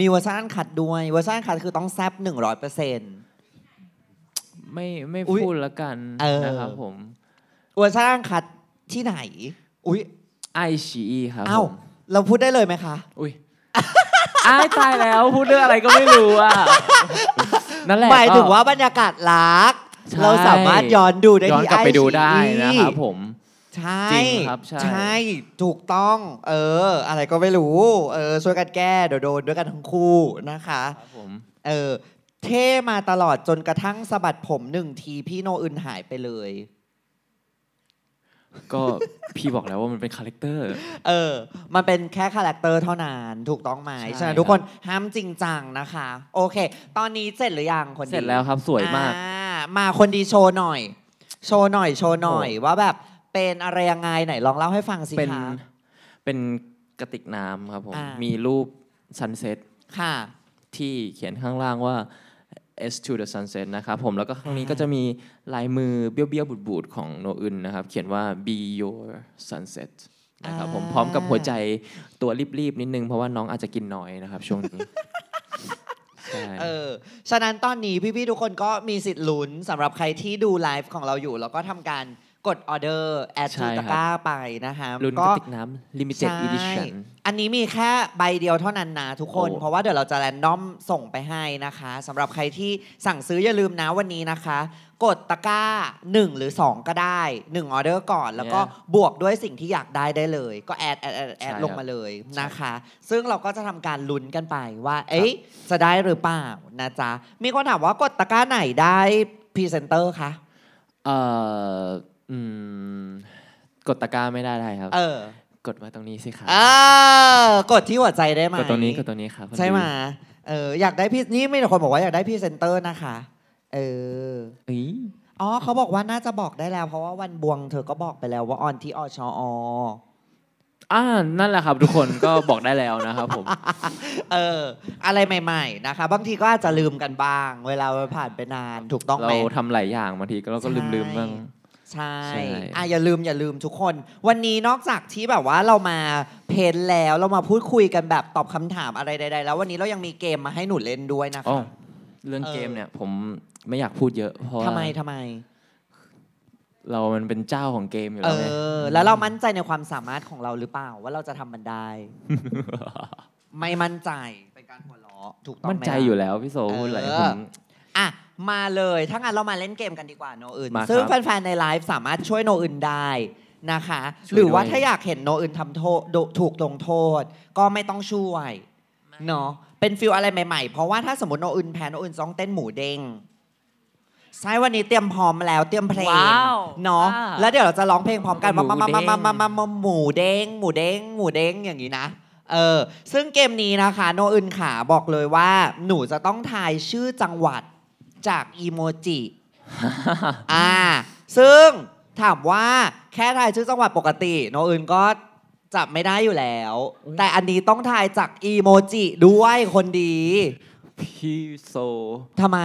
มีเวอร์ชันคัดด้วยเวอร์ชันคัดคือต้องแซบหนึ่งร้อยเปอร์เซ็นต์ไม่ไม่พูดละกันนะครับผมเวอร์ชันคัดที่ไหน อุ้ยไอชีครับอ้าเราพูดได้เลยไหมคะอุ้ยไอตายแล้วพูดเรื่องอะไรก็ไม่รู้อ่ะนั่นแหละหมายถึงว่าบรรยากาศรักเราสามารถย้อนดูได้ย้อนที่กลับไปดูได้นะครับผมใช่ครับ ใช่ ถูกต้อง เออ อะไรก็ไม่รู้ เออช่วยกันแก้เดี๋ยวโดนด้วยกันทั้งคู่นะคะครับผมเออเท่มาตลอดจนกระทั่งสะบัดผมหนึ่งทีพี่โนอึนหายไปเลย ก็พี่บอกแล้วว่ามันเป็นคาแรคเตอร์เออมันเป็นแค่คาแรคเตอร์เท่านั้นถูกต้องไหมใช่ฉะนั้นทุกคนห้ามจริงจังนะคะ โอเค ตอนนี้เสร็จหรือยังคนีเสร็จแล้วครับสวยมากมาคนดีโชว์หน่อย โชว์หน่อย โชว์หน่อยว่าแบบเป็นอะไรยังไงไหน ลองเล่าให้ฟังสิคะเป็นกระติกน้ำครับผม มีรูปซันเซ็ตค่ะที่เขียนข้างล่างว่า S to the sunset นะครับผม แล้วก็ข้างนี้ก็จะมีลายมือเบี้ยวๆบูดๆของโนอึนนะครับ เขียนว่า be your sunset นะครับผม พร้อมกับหัวใจตัวรีบๆ นิดนึง เพราะว่าน้องอาจจะกินน้อยนะครับช่วงนี้เออ ฉะนั้นตอนนี้พี่ๆ ทุกคนก็มีสิทธิ์ลุ้นสำหรับใครที่ดูไลฟ์ของเราอยู่แล้วก็ทำการกดออเดอร์แอดจูตะก้าไปนะคะลุ่นกระติกน้ำลิมิเต็ดอีดิชั่นอันนี้มีแค่ใบเดียวเท่านั้นนะทุกคนเพราะว่าเดี๋ยวเราจะแรนดอมส่งไปให้นะคะสำหรับใครที่สั่งซื้อ อย่าลืมนะวันนี้นะคะ กดตะก้า 1 หรือ 2 ก็ได้1ออเดอร์ก่อนแล้วก็บวกด้วยสิ่งที่อยากได้ได้เลยก็แอดแอดแอดแอดลงมาเลยนะคะ ซึ่งเราก็จะทำการลุ้นกันไปว่า เอ๊ะจะได้หรือเปล่านะจ๊ะ มีคนถามว่ากดตะก้าไหนได้พรีเซนเตอร์คะเอ่ออืมกดตะกร้าไม่ได้ได้ครับ เออ กดมาตรงนี้สิครับอ่ากดที่หัวใจได้ไหมกดตรงนี้กดตรงนี้ครับ ใช่ไหมเออ อยากได้พี่ นี่ไม่องคนบอกว่าอยากได้พี่เซนเตอร์นะคะ เอออ๋อ เขาบอกว่าน่าจะบอกได้แล้ว เพราะว่าวันบวงเธอก็บอกไปแล้วว่าออนที่อชออ่า นั่นแหละครับ ทุกคนก็บอกได้แล้วนะครับผม เออ อะไรใหม่ ๆนะคะ บางทีก็อาจจะลืมกันบ้างเวลาผ่านไปนาน ถูกต้องไหมเราทำหลายอย่างบางทีเราก็ลืมๆบ้างใช่อ่อย่าลืมอย่าลืมทุกคน วันนี้นอกจากที่แบบว่าเรามาเพนแล้วเรามาพูดคุยกันแบบตอบคำถามอะไรใดๆแล้ว วันนี้เรายังมีเกมมาให้หนูเล่นด้วยนะคะเรื่องเกมเนี่ย ผมไม่อยากพูดเยอะเพราะทำไมทำไม เรามันเป็นเจ้าของเกมอยู่แล้วแล้วเรามั่นใจในความสามารถของเราหรือเปล่าว่าเราจะทำมันได้ ไม่มั่นใจเป็นการหัวเราะถูกต้องมั่นใจอยู่แล้วพี่โซพูดอะไรผมอ่ะมาเลย ถ้างั้นเรามาเล่นเกมกันดีกว่าโนอื่นซึ่งแฟนๆในไลฟ์สามารถช่วยโนอื่นได้นะคะ หรือว่าถ้าอยากเห็นโนอื่นทำโทษถูกลงโทษ ก็ไม่ต้องช่วย เนาะเป็นฟิลอะไรใหม่ๆเพราะว่าถ้าสมมติโนอื่นแพ้โนอื่นซ้องเต้นหมูเด้งใช่วันนี้เตรียมพร้อมแล้วเตรียมเพลง เนาะแล้วเดี๋ยวเราจะร้องเพลงพร้อมกันมามามามามามามาหมูเด้งหมูเด้งหมูเด้งอย่างนี้นะ เออ ซึ่งเกมนี้นะคะโนอื่นขาบอกเลยว่าหนูจะต้องทายชื่อจังหวัดจาก อีโมจิ อ่า ซึ่ง ถามว่าแค่ทายชื่อจังหวัดปกติโนอื่นก็จับไม่ได้อยู่แล้ว แต่อันนี้ต้องทายจาก อีโมจิด้วยคนดี พี่โซ ทำไม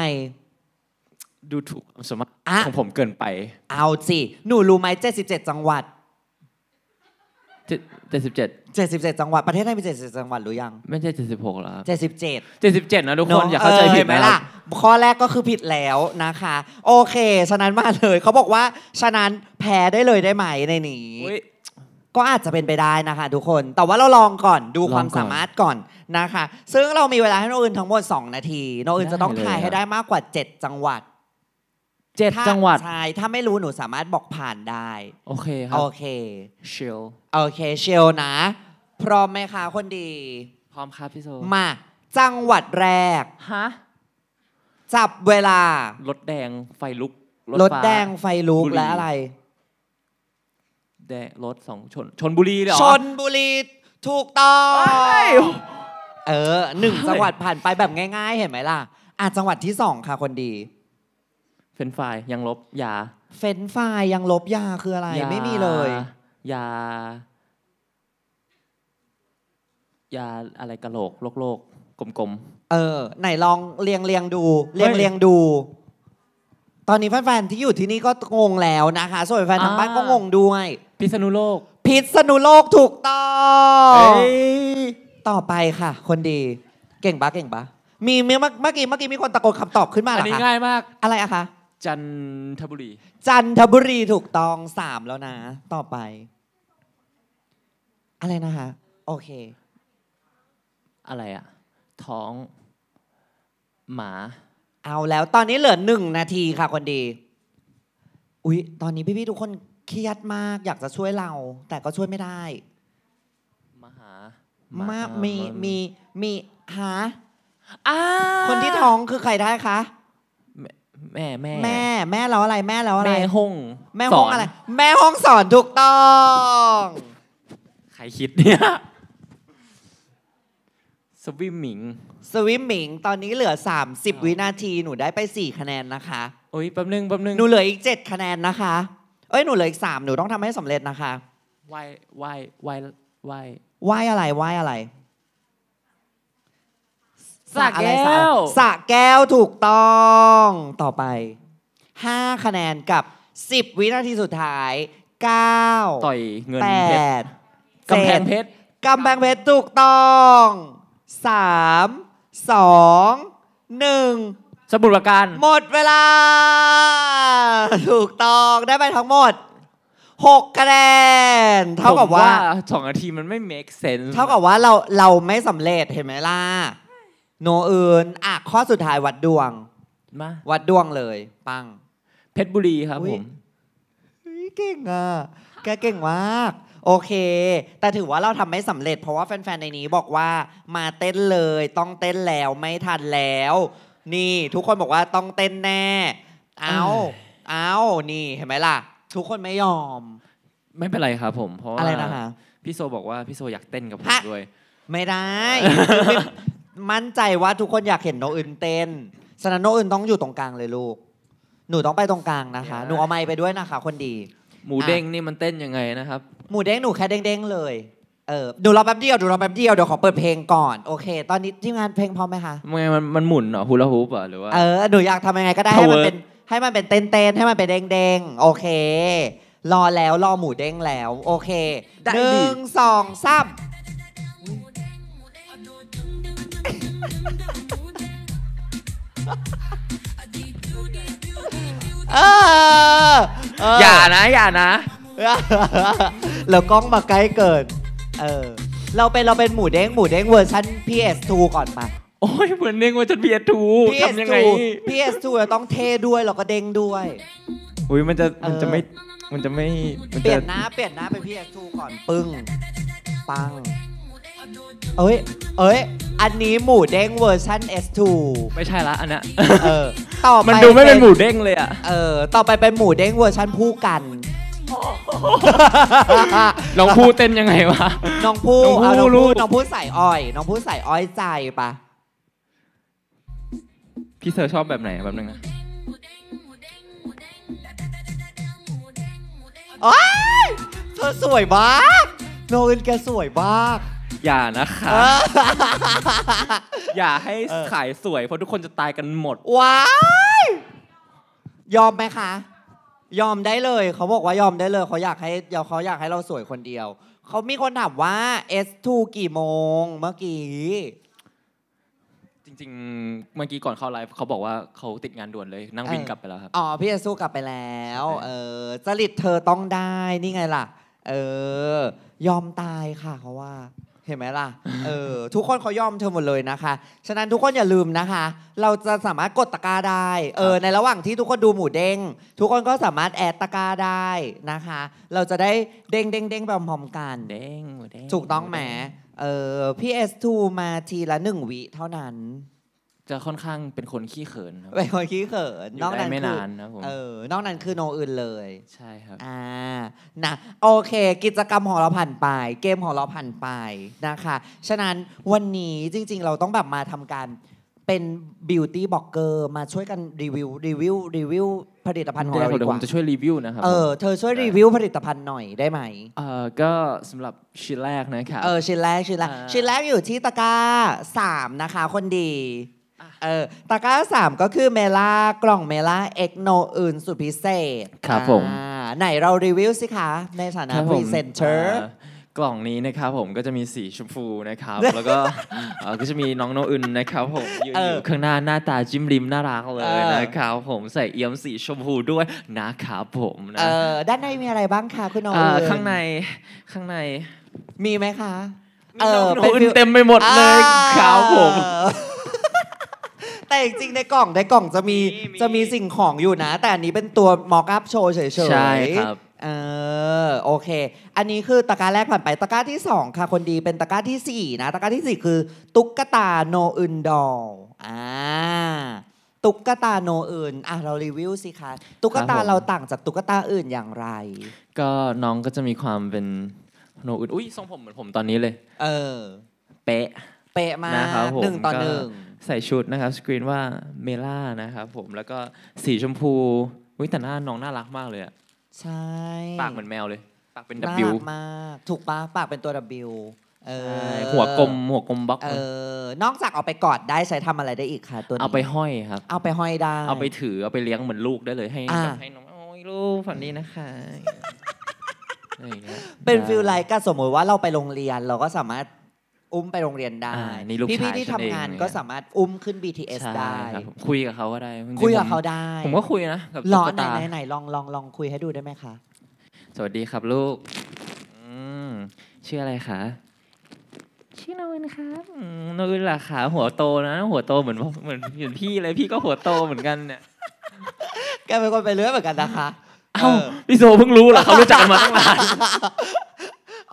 ดูถูกความมติของผมเกินไป เอาสิ หนูรู้ไหม 77 จังหวัดเจ็ดสิบเจ็ดเจ็ดสิบเจ็ดจังหวัดประเทศไทยมีเจ็ดสิบจังหวัดหรือยังไม่ใช่เจ็ดสิบหกแล้วดสิบเจ็ดเจ็ดสิบเจ็ดนะทุกคนอย่าเข้าใจผิดไหมล่ะข้อแรกก็คือผิดแล้วนะคะ โอเคฉะนั้นมาเลยเขาบอกว่า ฉะนั้นแพ้ได้เลยได้ไหมในนี้ก็อาจจะเป็นไปได้นะคะ ทุกคนแต่ว่าเราลองก่อนดูความสามารถก่อนนะคะ ซึ่งเรามีเวลาให้นนอื่นทั้งหมด2นาทีนนอื่นจะต้องถ่ายให้ได้มากกว่า 7 จังหวัดเจ็ดจังหวัดใช่ถ้าไม่รู้หนูสามารถบอกผ่านได้โอเคครับโอเคเชลโอเคเชลนะ พร้อมไหมคะคนดีพร้อมครับพี่โซมา จังหวัดแรกฮะจับเวลารถแดงไฟลุกรถแดงไฟลุกและอะไรแดงรถสองชนชนบุรีเหรอชนบุรีถูกต้องเเออหนึ่งจังหวัดผ่านไปแบบง่ายๆเห็นไหมล่ะอ่ะจังหวัดที่สองค่ะคนดีเฟนไฟยังลบยาเฟนไฟยังลบยาคืออะไรยาไม่มีเลยยายาอะไรกระโหลก โลกโรกกลมๆเออ ไหนลองเรียงเรียงดู เรียงเรียงดู ตอนนี้แฟนๆที่อยู่ที่นี่ก็งงแล้วนะคะ ส่วนแฟนทางบ้านก็งงด้วย พิษณุโลก พิษณุโลกถูกต้องต่อไปค่ะ คนดี เก่งปะเก่งปะมีเมื่อเมื่อกี้เมื่อกี้มีคนตะโกนคำตอบขึ้นมาเหอันอนี้ง่ายมากอะไรอะคะจันทบุรี จันทบุรีถูกต้องสามแล้วนะ ต่อไป อะไรนะคะ โอเค อะไรอะท้อง หมา เอาแล้ว ตอนนี้เหลือหนึ่งนาทีค่ะ คนดี อุ๊ย ตอนนี้พี่ๆ ทุกคนเครียดมาก อยากจะช่วยเรา แต่ก็ช่วยไม่ได้มาหามามี มี มีหาคนที่ท้องคือใครได้คะแม่แม่แม่แม่เราอะไรแม่เราอะไรแม่ห้องแม่ห้องอะไร แม่ห้องสอนถูกต้อง ใครคิดเนี่ยสวิมมิงสวิมมิงตอนนี้เหลือ 30 วินาทีหนูได้ไป 4 คะแนนนะคะโอ้ยแป๊บนึงแป๊บนึงหนูเหลืออีก 7 คะแนนนะคะเอ้ยหนูเหลืออีก 3 หนูต้องทำให้สำเร็จนะคะวายวายวายวายอะไรวายอะไรสระแก้วสระแก้ว ถูกต้อง ต่อไป 5 คะแนนกับ 10 วินาทีสุดท้าย9ต่อยเงินเพชรกำแพงเพชรกำแพงเพชรถูกต้อง 3 2 1สมุดประการหมดเวลา ถูกต้องได้ไปทั้งหมด6คะแนน เท่ากับว่าสองนาทีมันไม่ make sense เท่ากับว่าเราเราไม่สำเร็จเห็นไหมล่ะโนเอินอ่ะข้อสุดท้ายวัดดวงมาวัดดวงเลย ปัง เพชรบุรีครับผมเฮ้ยเก่งอ่ะแกเก่งมากโอเค แต่ถือว่าเราทำไม่สำเร็จเพราะว่าแฟนๆในนี้บอกว่า มาเต้นเลย ต้องเต้นแล้วไม่ทันแล้ว นี่ทุกคนบอกว่าต้องเต้นแน่ เอาเอ้านี่เห็นไหมล่ะ ทุกคนไม่ยอม ไม่เป็นไรครับผมเพราะอะไรนะคะพี่โซบอกว่าพี่โซอยากเต้นกับผมด้วยไม่ได้มั่นใจว่าทุกคนอยากเห็นโนอื่นเต้นสนานโนอื่นต้องอยู่ตรงกลางเลยลูก หนูต้องไปตรงกลางนะคะ หนูเอาไม้ไปด้วยนะคะ คนดี หมูเด้งนี่มันเต้นยังไงนะครับ หมูเด้งหนูแค่เด้งๆเลย เออดูรอแป๊บเดียวดูรอแป๊บเดียว เดี๋ยวขอเปิดเพลงก่อน โอเค ตอนนี้ที่งานเพลงพร้อมไหมคะมันไงมันมันหมุนเหรอฮูลาฮูปอ่ะหรือว่า เออ หนูอยากทำยังไงก็ได้ให้มันเป็นให้มันเป็นเต้นเต้นให้มันเป็นเด้งเด้งโอเค รอแล้วรอหมูเด้งแล้ว โอเค หนึ่งสองสามอย่านะอย่านะแล้วกล้องมาใกล้เกินเออเราเป็นเราเป็นหมูเด้งหมูเด้งเวอร์ชัน PS2 ก่อนมาโอ้ยเหมือนเด้งว่าจะเบียทูทำยังไง PS2 ต้องเทด้วยเราก็เด้งด้วยอุ้ยมันจะมันจะไม่ มันจะไม่เปลี่ยนหน้าเปลี่ยนหน้าเป็น PS2 ก่อนปึ้ง ปังเอ้ย เอ้ย อันนี้หมูเด้งเวอร์ชัน S2 ไม่ใช่ละ อันนี้เออต่อไปมันดูไม่เป็นหมูเด้งเลยอ่ะเออ ต่อไปเป็นหมูเด้งเวอร์ชันผู้กัน น้องพูเต้นยังไงวะ น้องผู้เอาน้องผู้น้องผู้ใส่อ้อย น้องผู้ใส่อ้อยใจปะพี่เธอชอบแบบไหนแบบนึงนะโอ้ยเธอสวยมาก โนอินแกสวยมากอย่านะคะ อย่าให้ขายสวยเพราะทุกคนจะตายกันหมด ว้าย ยอมไหมคะ ยอมได้เลยเขาบอกว่ายอมได้เลยเขาอยากให้เขาอยากให้เราสวยคนเดียว เขามีคนถามว่า S2 กี่โมง เมื่อกี้ จริง ๆเมื่อกี้ก่อนเข้าไลฟ์เขาบอกว่าเขาติดงานด่วนเลยนั่งบินกลับไปแล้วครับ อ๋อพี่ S2 กลับไปแล้ว เออจริตเธอต้องได้นี่ไงล่ะ เออยอมตายค่ะเขาว่าเห็นไหมล่ะ เออ ทุกคนเขายอมเธอหมดเลยนะคะ ฉะนั้นทุกคนอย่าลืมนะคะ เราจะสามารถกดตะกร้าได้ เออ ในระหว่างที่ทุกคนดูหมูเด้ง ทุกคนก็สามารถแอดตะกร้าได้นะคะ เราจะได้เด้งเด้งเด้งพร้อมๆกัน เด้งหมูเด้งถูกต้องแหมเออ PS2 มาทีละหนึ่งวิเท่านั้นจะค่อนข้างเป็นคนขี้เขินครับเป็นคนขี้เขินนอกนั้นไม่นานนะผมเออ นอกนั้นคือโนอื่นเลย ใช่ครับอ่านะโอเค กิจกรรมของเราผ่านไป เกมของเราผ่านไปนะคะ ฉะนั้นวันนี้จริงๆเราต้องแบบมาทำการเป็นบิวตี้บล็อกเกอร์มาช่วยกันรีวิวรีวิวรีวิวผลิตภัณฑ์ของเราดีกว่าผมจะช่วยรีวิวนะครับเออเธอช่วยรีวิวผลิตภัณฑ์หน่อยได้ไหมเออก็สำหรับชิ้นแรกนะครับเออชิ้นแรกชิ้นแรกชิ้นแรกอยู่ที่ตะกร้าสามนะคะ คนดีเออตะกร้าสามก็คือเมล่ากล่องเมล่าเอ็กโนอื่นสุดพิเศษ ครับผมไหนเรารีวิวสิคะ ในฐานะพรีเซนเตอร์กล่องนี้นะครับผมก็จะมีสีชมพูนะครับแล้วก็ก็จะมีน้องโนอึนนะครับผมยืนอยู่ข้างหน้าหน้าตาจิ้มริมน่ารักเลยนะครับผมใส่เอี่ยมสีชมพูด้วยนะครับผมออด้านในมีอะไรบ้างคะคุณโนอึนข้างในข้างในมีไหมคะ เออเป็นเต็มไปหมดเลยครับผมแต่จริงในกล่องในกล่องจะมีจะมีสิ่งของอยู่นะ แต่อันนี้เป็นตัวมอกอัพโชว์ เฉยๆใช่ครับเออโอเค อันนี้คือตะกร้าแรกผ่านไปตะกร้าที่สองค่ะคนดีเป็นตะกร้าที่สี่นะตะกร้าที่สี่คือ ตุ๊กตาโนอึนดอลอ่าตุ๊กตาโนอื่นอ่ะเรารีวิวสิคะตุ๊กตาเราต่างจากตุ๊กตาอื่นอย่างไร ก็น้องก็จะมีความเป็นโนอึนอุ้ยทรงผมเหมือนผมตอนนี้เลย เออเป๊ะเป๊ะมากหนึ่งต่อหนึ่งใส่ชุดนะครับสกรีนว่าเมล่านะครับผมแล้วก็สีชมพูวิแต่หน้าน้องน่ารักมากเลยอะใช่ ปากเหมือนแมวเลยปากเป็นดับบิัมาก ถูกปะปากเป็นตัว W เบใช่อหัวกลมหัวกลมบล็อก เออนอกจากเอาไป กอดได้ใช้ทำอะไรได้อีกค่ะ ตัวนี้เอาไปห้อยครับเอาไปห้อยได้ เอาไปถือเอาไปเลี้ยงเหมือนลูกได้เลยให้ให้น้องโอ้ยลูกฝันดีนะคะเป็นฟิลไลท์ก็สมมติว่าเราไปโรงเรียนเราก็สามารถอุ้มไปโรงเรียนได้ พี่พี่ที่ทำงานก็สามารถอุ้มขึ้น BTS ได้คุยกับเขาก็ได้คุยกับเขาได้ ผมก็คุยนะกับลอตุ๊กนตาไหนไนลองลองลองคุยให้ดูได้ไหมคะสวัสดีครับลูกชื่ออะไรคะชื่อนวินครับนวินล่ะขาหัวโตนะ หัวโตเหมือนเหมือนเหมือนพี่เลยพี่ก็หัวโตเหมือนกันเนี่ยแกเป็นคนไปเรื่อยเหมือนกันนะคะเอ้าอพี่โซเพิ่งรู้เหรอเขารู้จักกันมาตั้งนาน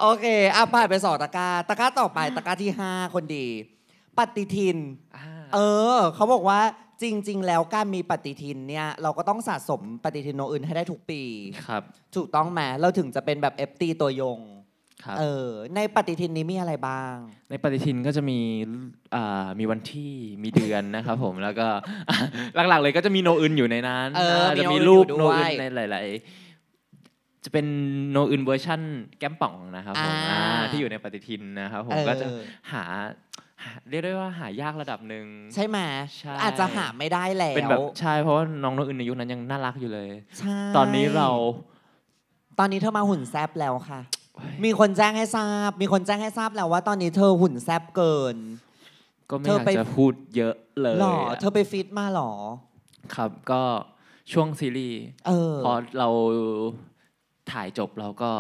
โอเคอ่ะผ่านไปสองตะกราตะกราต่อไป ตะกราที่ห้าคนดี ปฏิทิน เออ เขาบอกว่าจริงๆ แล้วการมีปฏิทินเนี่ยเราก็ต้องสะสมปฏิทินโนอื่นให้ได้ทุกปี ครับ ถูกต้องไหมเราถึงจะเป็นแบบเอฟตีตัวยงครับเออ ในปฏิทินนี้มีอะไรบ้าง ในปฏิทินก็จะมีอ่ามีวันที่ มีเดือนนะครับผม แล้วก็หลักๆ เลยก็จะมีโนอื่นอยู่ในนั้นจะมีรูปโนอื่นในหลายๆจะเป็นโนอื่นเวอร์ชั่นแก้มป่องนะครับผมที่อยู่ในปฏิทินนะครับผม ก็จะหา เรียกได้ว่าหายากระดับหนึ่งใช่ไหมใช่อาจจะหาไม่ได้แล้วเป็นแบบใช่ เพราะน้องโนอื่นในยุคนั้นยังน่ารักอยู่เลย ใช่ตอนนี้เรา ตอนนี้เธอมาหุ่นแซบแล้วค่ะ มีคนแจ้งให้ทราบ มีคนแจ้งให้ทราบแล้วว่าตอนนี้เธอหุ่นแซบเกิน ก็ไม่เธอยากไปจะพูดเยอะ เลยหรอเธอไปฟิตมาหรอครับ ก็ช่วงซีรีส์เออ พอเราถ่ายจบเราก็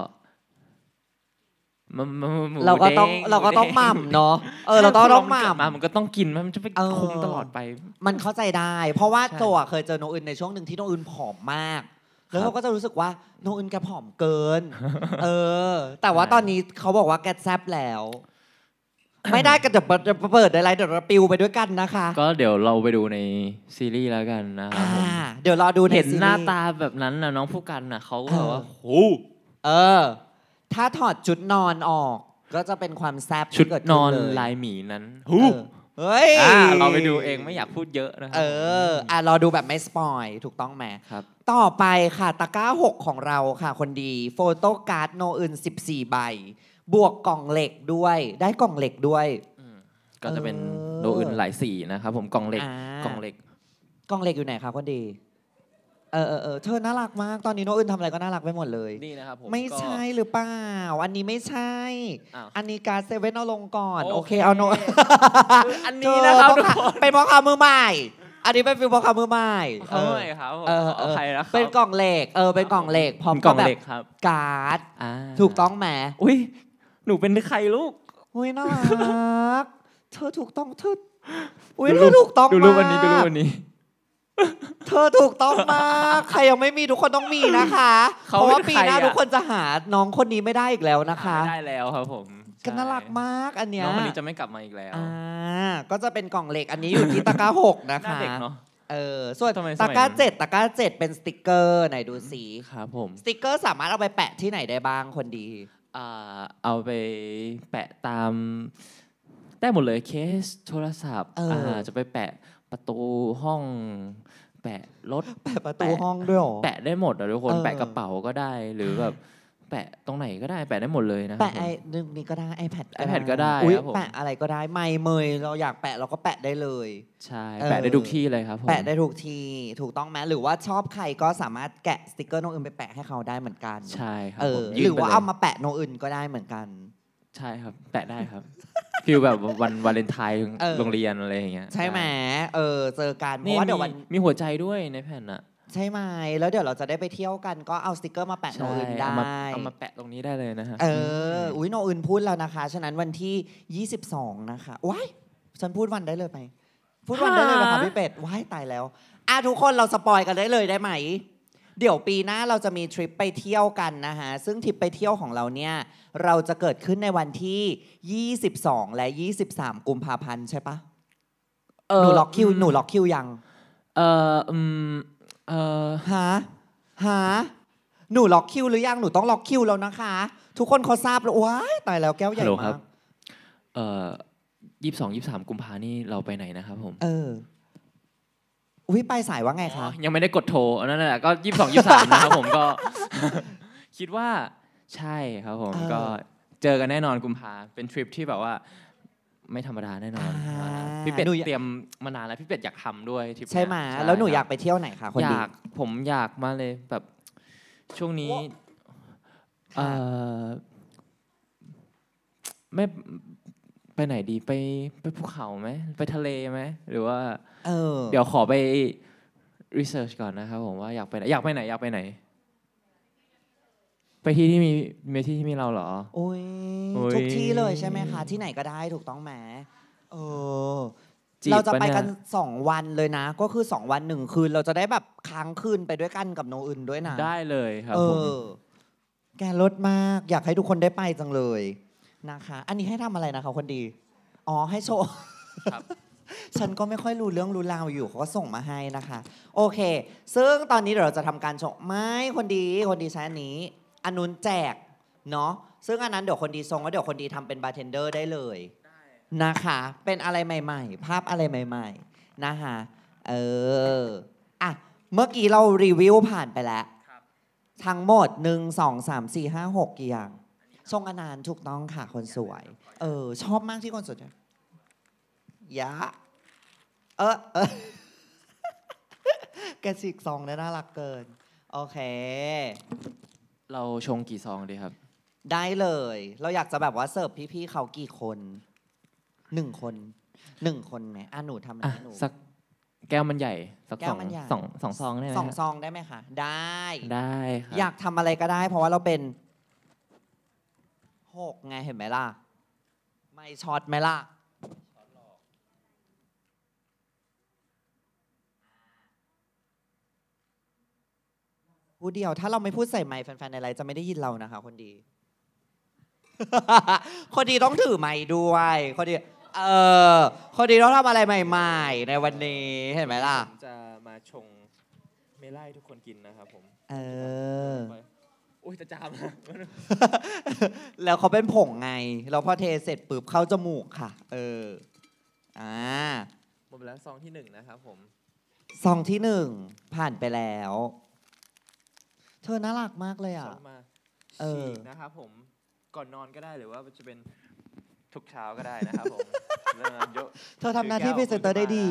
เราก็ต้องเราก็ต้องหม่ำเนาะเออเราต้องต้องหม่ำมันก็ต้องกินมันจะไปคุมตลอดไป มันเข้าใจได้ เพราะว่าโจวเคยเจอโนอึนในช่วงหนึ่งที่โนอึนผอมมากแล้วเขาก็จะรู้สึกว่าโนอึนแกผอมเกินเออ แต่ว่าตอนนี้เขาบอกว่าแกแซบแล้วไม่ได้ก็จะเปิดอะไรเดี๋ยวเราปิวไปด้วยกันนะคะ ก็เดี๋ยวเราไปดูในซีรีส์แล้วกันนะคเดี๋ยวเราดูเห็นหน้าตาแบบนั้นนะน้องผู้กันนะเขาก็แบบว่าโอ้เออ ถ้าถอดชุดนอนออกก็จะเป็นความแซบชุดนอนลายหมีนั้นเฮ้ยเราไปดูเองไม่อยากพูดเยอะนะเออ อ่ะรอดูแบบไม่สปอยถูกต้องไหมครับ ต่อไปค่ะตะกร้า6 ของเราค่ะ คนดีโฟโต้การ์ดโนอื่น14ใบบวกกล่องเหล็กด้วย ได้กล่องเหล็กด้วยก็จะเป็นโดอื่นหลายสีนะครับผมกล่องเหล็กกล่องเหล็กกล่องเหล็กอยู่ไหนครับคนดี เออเออเออธอน่ารักมาก ตอนนี้โนอื่นทำอะไรก็น่ารักไปหมดเลยนี่นะครับผมไม่ใช่หรือเปล่าอันนี้ไม่ใช่ อันนี้การเซเว่นเอาลงก่อนโอเคเอาโนอันนี้นะครับทุกคนเป็นพ่อค้ามือใหม่ อันนี้เป็นฟิลพ่อค้ามือใหม่ เออ่ครับเออเออใครนะครัเป็นกล่องเหล็กเออเป็นกล่องเหล็กพร้อมกล่ัอบงแบเหล็กบครับการ์ดถูกต้องไหมอุ้ยหนูเป็นใครลูกอุ้ยน่ารัก เธอถูกต้องเธออุ้ยเธอถูกต้องดูรูปวันนี้ดูรูปวันนี้ เธอถูกต้องมาก ใครยังไม่มีทุกคนต้องมีนะคะ เพราะว่าปีหน้าทุกคนจะหาน้องคนนี้ไม่ได้อีกแล้วนะคะไม่ได้แล้วครับผมก็น่ารักมากอันเนี้ยน้องคนนี้จะไม่กลับมาอีกแล้ว อ่า ก็จะเป็นกล่องเหล็กอันนี้อยู่ที่ตะกร้าหกนะคะเ็กเนาะ เออส่วนตะกร้าเจ็ดตะกร้าเจ็ดเป็นสติกเกอร์ ไหนดูสี ครับผม สติกเกอร์สามารถเอาไปแปะที่ไหนได้บ้างคนดีเอาไปแปะตามได้หมดเลยเคสโทรศัพท์จะไปแปะประตูห้อง แปะรถ แปะประตูห้องด้วยหรอแปะได้หมดอะทุกคนแปะกระเป๋าก็ได้หรือแบบแปะตรงไหนก็ได้แปะได้หมดเลยนะแปะไอ้นึนี่ก็ได้ iPad ผม iPad ก็ได้ครับผมแปะอะไรก็ได้ไม่เมยเราอยากแปะเราก็แปะได้เลยใช่แปะได้ทุกที่เลยครับผมแปะได้ทุกที่ถูกต้องไหมหรือว่าชอบใครก็สามารถแกะสติกเกอร์โนอื่นไปแปะให้เขาได้เหมือนกันใช่ครับเออหรือว่าเอามาแปะโนอื่นก็ได้เหมือนกัน ใช่ครับแปะได้ครับฟิลแบบวันวาเลนไทน์โรงเรียนอะไรอย่างเงี้ยใช่ไหมเออเจอกันเพราะว่าเดี๋ยววันมีหัวใจด้วยในแผ่นอะใช่ไหม แล้วเดี๋ยวเราจะได้ไปเที่ยวกันก็เอาสติกเกอร์มาแปะโนอื่นได้เอามาเอามาแปะตรงนี้ได้เลยนะฮะ เออ อุ้ยโนอื่นพูดแล้วนะคะ ฉะนั้นวันที่ 22 นะคะว้ายฉันพูดวันได้เลยไหมพูดวันได้เลยนะคะพี่เป็ดว้ายตายแล้วอ่ะทุกคนเรา สปอยกันได้เลยได้ไหม เดี๋ยวปีหน้าเราจะมีทริปไปเที่ยวกันนะคะซึ่งทริปไปเที่ยวของเราเนี่ย เราจะเกิดขึ้นในวันที่ 22 และ23กุมภาพันธ์ใช่ปะหนูล็อกคิว หนูล็อกคิวยัง เอออืมเอ่อฮะฮะหนูล็อกคิวหรือยังหนูต้องล็อกคิวแล้วนะคะ ทุกคนเขาทราบแล้วว้ายตายแล้วแก้วใหญ่ฮัลโหลคมารับเอ่อยี่สิบสองยี่สามกุมภานี่เราไปไหนนะครับผม เอออุ้ยไปสายว่าไงคะยังไม่ได้กดโทรนั่นแหละก็ยี่สิบสองยี่สามนะครับผมก็คิดว่าใช่ครับผม ก็เจอกันแน่นอนกุมภาเป็นทริปที่แบบว่าไม่ธรรมดาแน่นอน พี่เป็ดเตรียมมานานแล้ว พี่เป็ดอยากทำด้วยทริปนี้ใช่ไหมแล้วหนูอยากไปเที่ยวไหนคะคนดีอยากผมอยากมากเลย แบบ ช่วงนี้เออไม่ไปไหนดีไปไปภูเขาไหม ไปทะเลไหม หรือว่าเเดี๋ยวขอไปรีเสิร์ชก่อนนะครับผมว่าอยากไปไหนอยากไปไหนอยากไปไหนไปที่ที่มีเมที่ที่มีเราเหรอ โอ้ย้ยทุกที่เลยใช่ไหมคะที่ไหนก็ได้ถูกต้องไหมเออเราจะไปกันสองวันเลยนะก็คือสองวันหนึ่งคืนเราจะได้แบบค้างคืนไปด้วยกันกับโนอื่นด้วยนะ ได้เลยครับเออ แกลดมากอยากให้ทุกคนได้ไปจังเลยนะคะ อันนี้ให้ทำอะไรนะคะ คนดี อ๋อ ให้โชว์ฉันก็ไม่ค่อยรู้เรื่องรู้ราวอยู่เขาก็ส่งมาให้นะคะ โอเค ซึ่งตอนนี้เดี๋ยวเราจะทำการโชว์ไม้คนดี คนดีใช้อันนี้อันนู้นแจก เนาะซึ่งอันนั้นเดี๋ยวคนดีทรงแล้วเดี๋ยวคนดีทำเป็นบาร์เทนเดอร์ ได้เลย นะคะ เป็นอะไรใหม่ๆ ภาพอะไรใหม่ๆ นะคะเออ อ่ะ เมื่อกี้เรารีวิวผ่านไปแล้วครับทั้งหมดหนึ่งสองสามสี่ห้าหกกี่อย่างทรงอนานต์ถูกต้องค่ะคนสวย เออ ชอบมากที่คนสวยยะเออเออแกสิกซองเนี่ยน่ารักเกิน โอเคเราชงกี่ซองดีครับ ได้เลย เราอยากจะแบบว่าเสิร์ฟพี่ๆเขากี่คนหนึ่งคนหนึ่งคนไหมอ่ะหนูทำอนะไรหนูสักแก้วมันใหญ่ สักแก้สอวงมันใหญ่สองสองซองได้ไหมสองซองได้ไหมคะได้ได้ครับอยากทำอะไรก็ได้ เพราะว่าเราเป็นหกไงเห็นไหมล่ะ ไม่ช็อตไหมล่ะพูดเดียวถ้าเราไม่พูดใส่ไมค์แฟนๆในไลฟ์จะไม่ได้ยินเรานะคะ คนดี คนดีต้องถือไมค์ด้วยคนดี เออคนดีต้องทำอะไรใหม่ ๆ ในวันนี้เห็นไหมล่ะจะมาชงเมล่าให้ทุกคนกินนะครับผมเอออุ้ยจะจามนะแล้วเขาเป็นผงไง เราพอเทเสร็จปุ๊บเข้าจมูกค่ะ เอออ่าหมดแล้วซองที่หนึ่งนะครับผมซองที่หนึ่งผ่านไปแล้วเธอน่ารักมากเลยอ่ะ่งมาเออนะครับผม ก่อนนอนก็ได้หรือว่าจะเป็นทุกเช้าก็ได้นะครับผม เธอทำหน้าที่พรีเซนเตอร์ได้ดี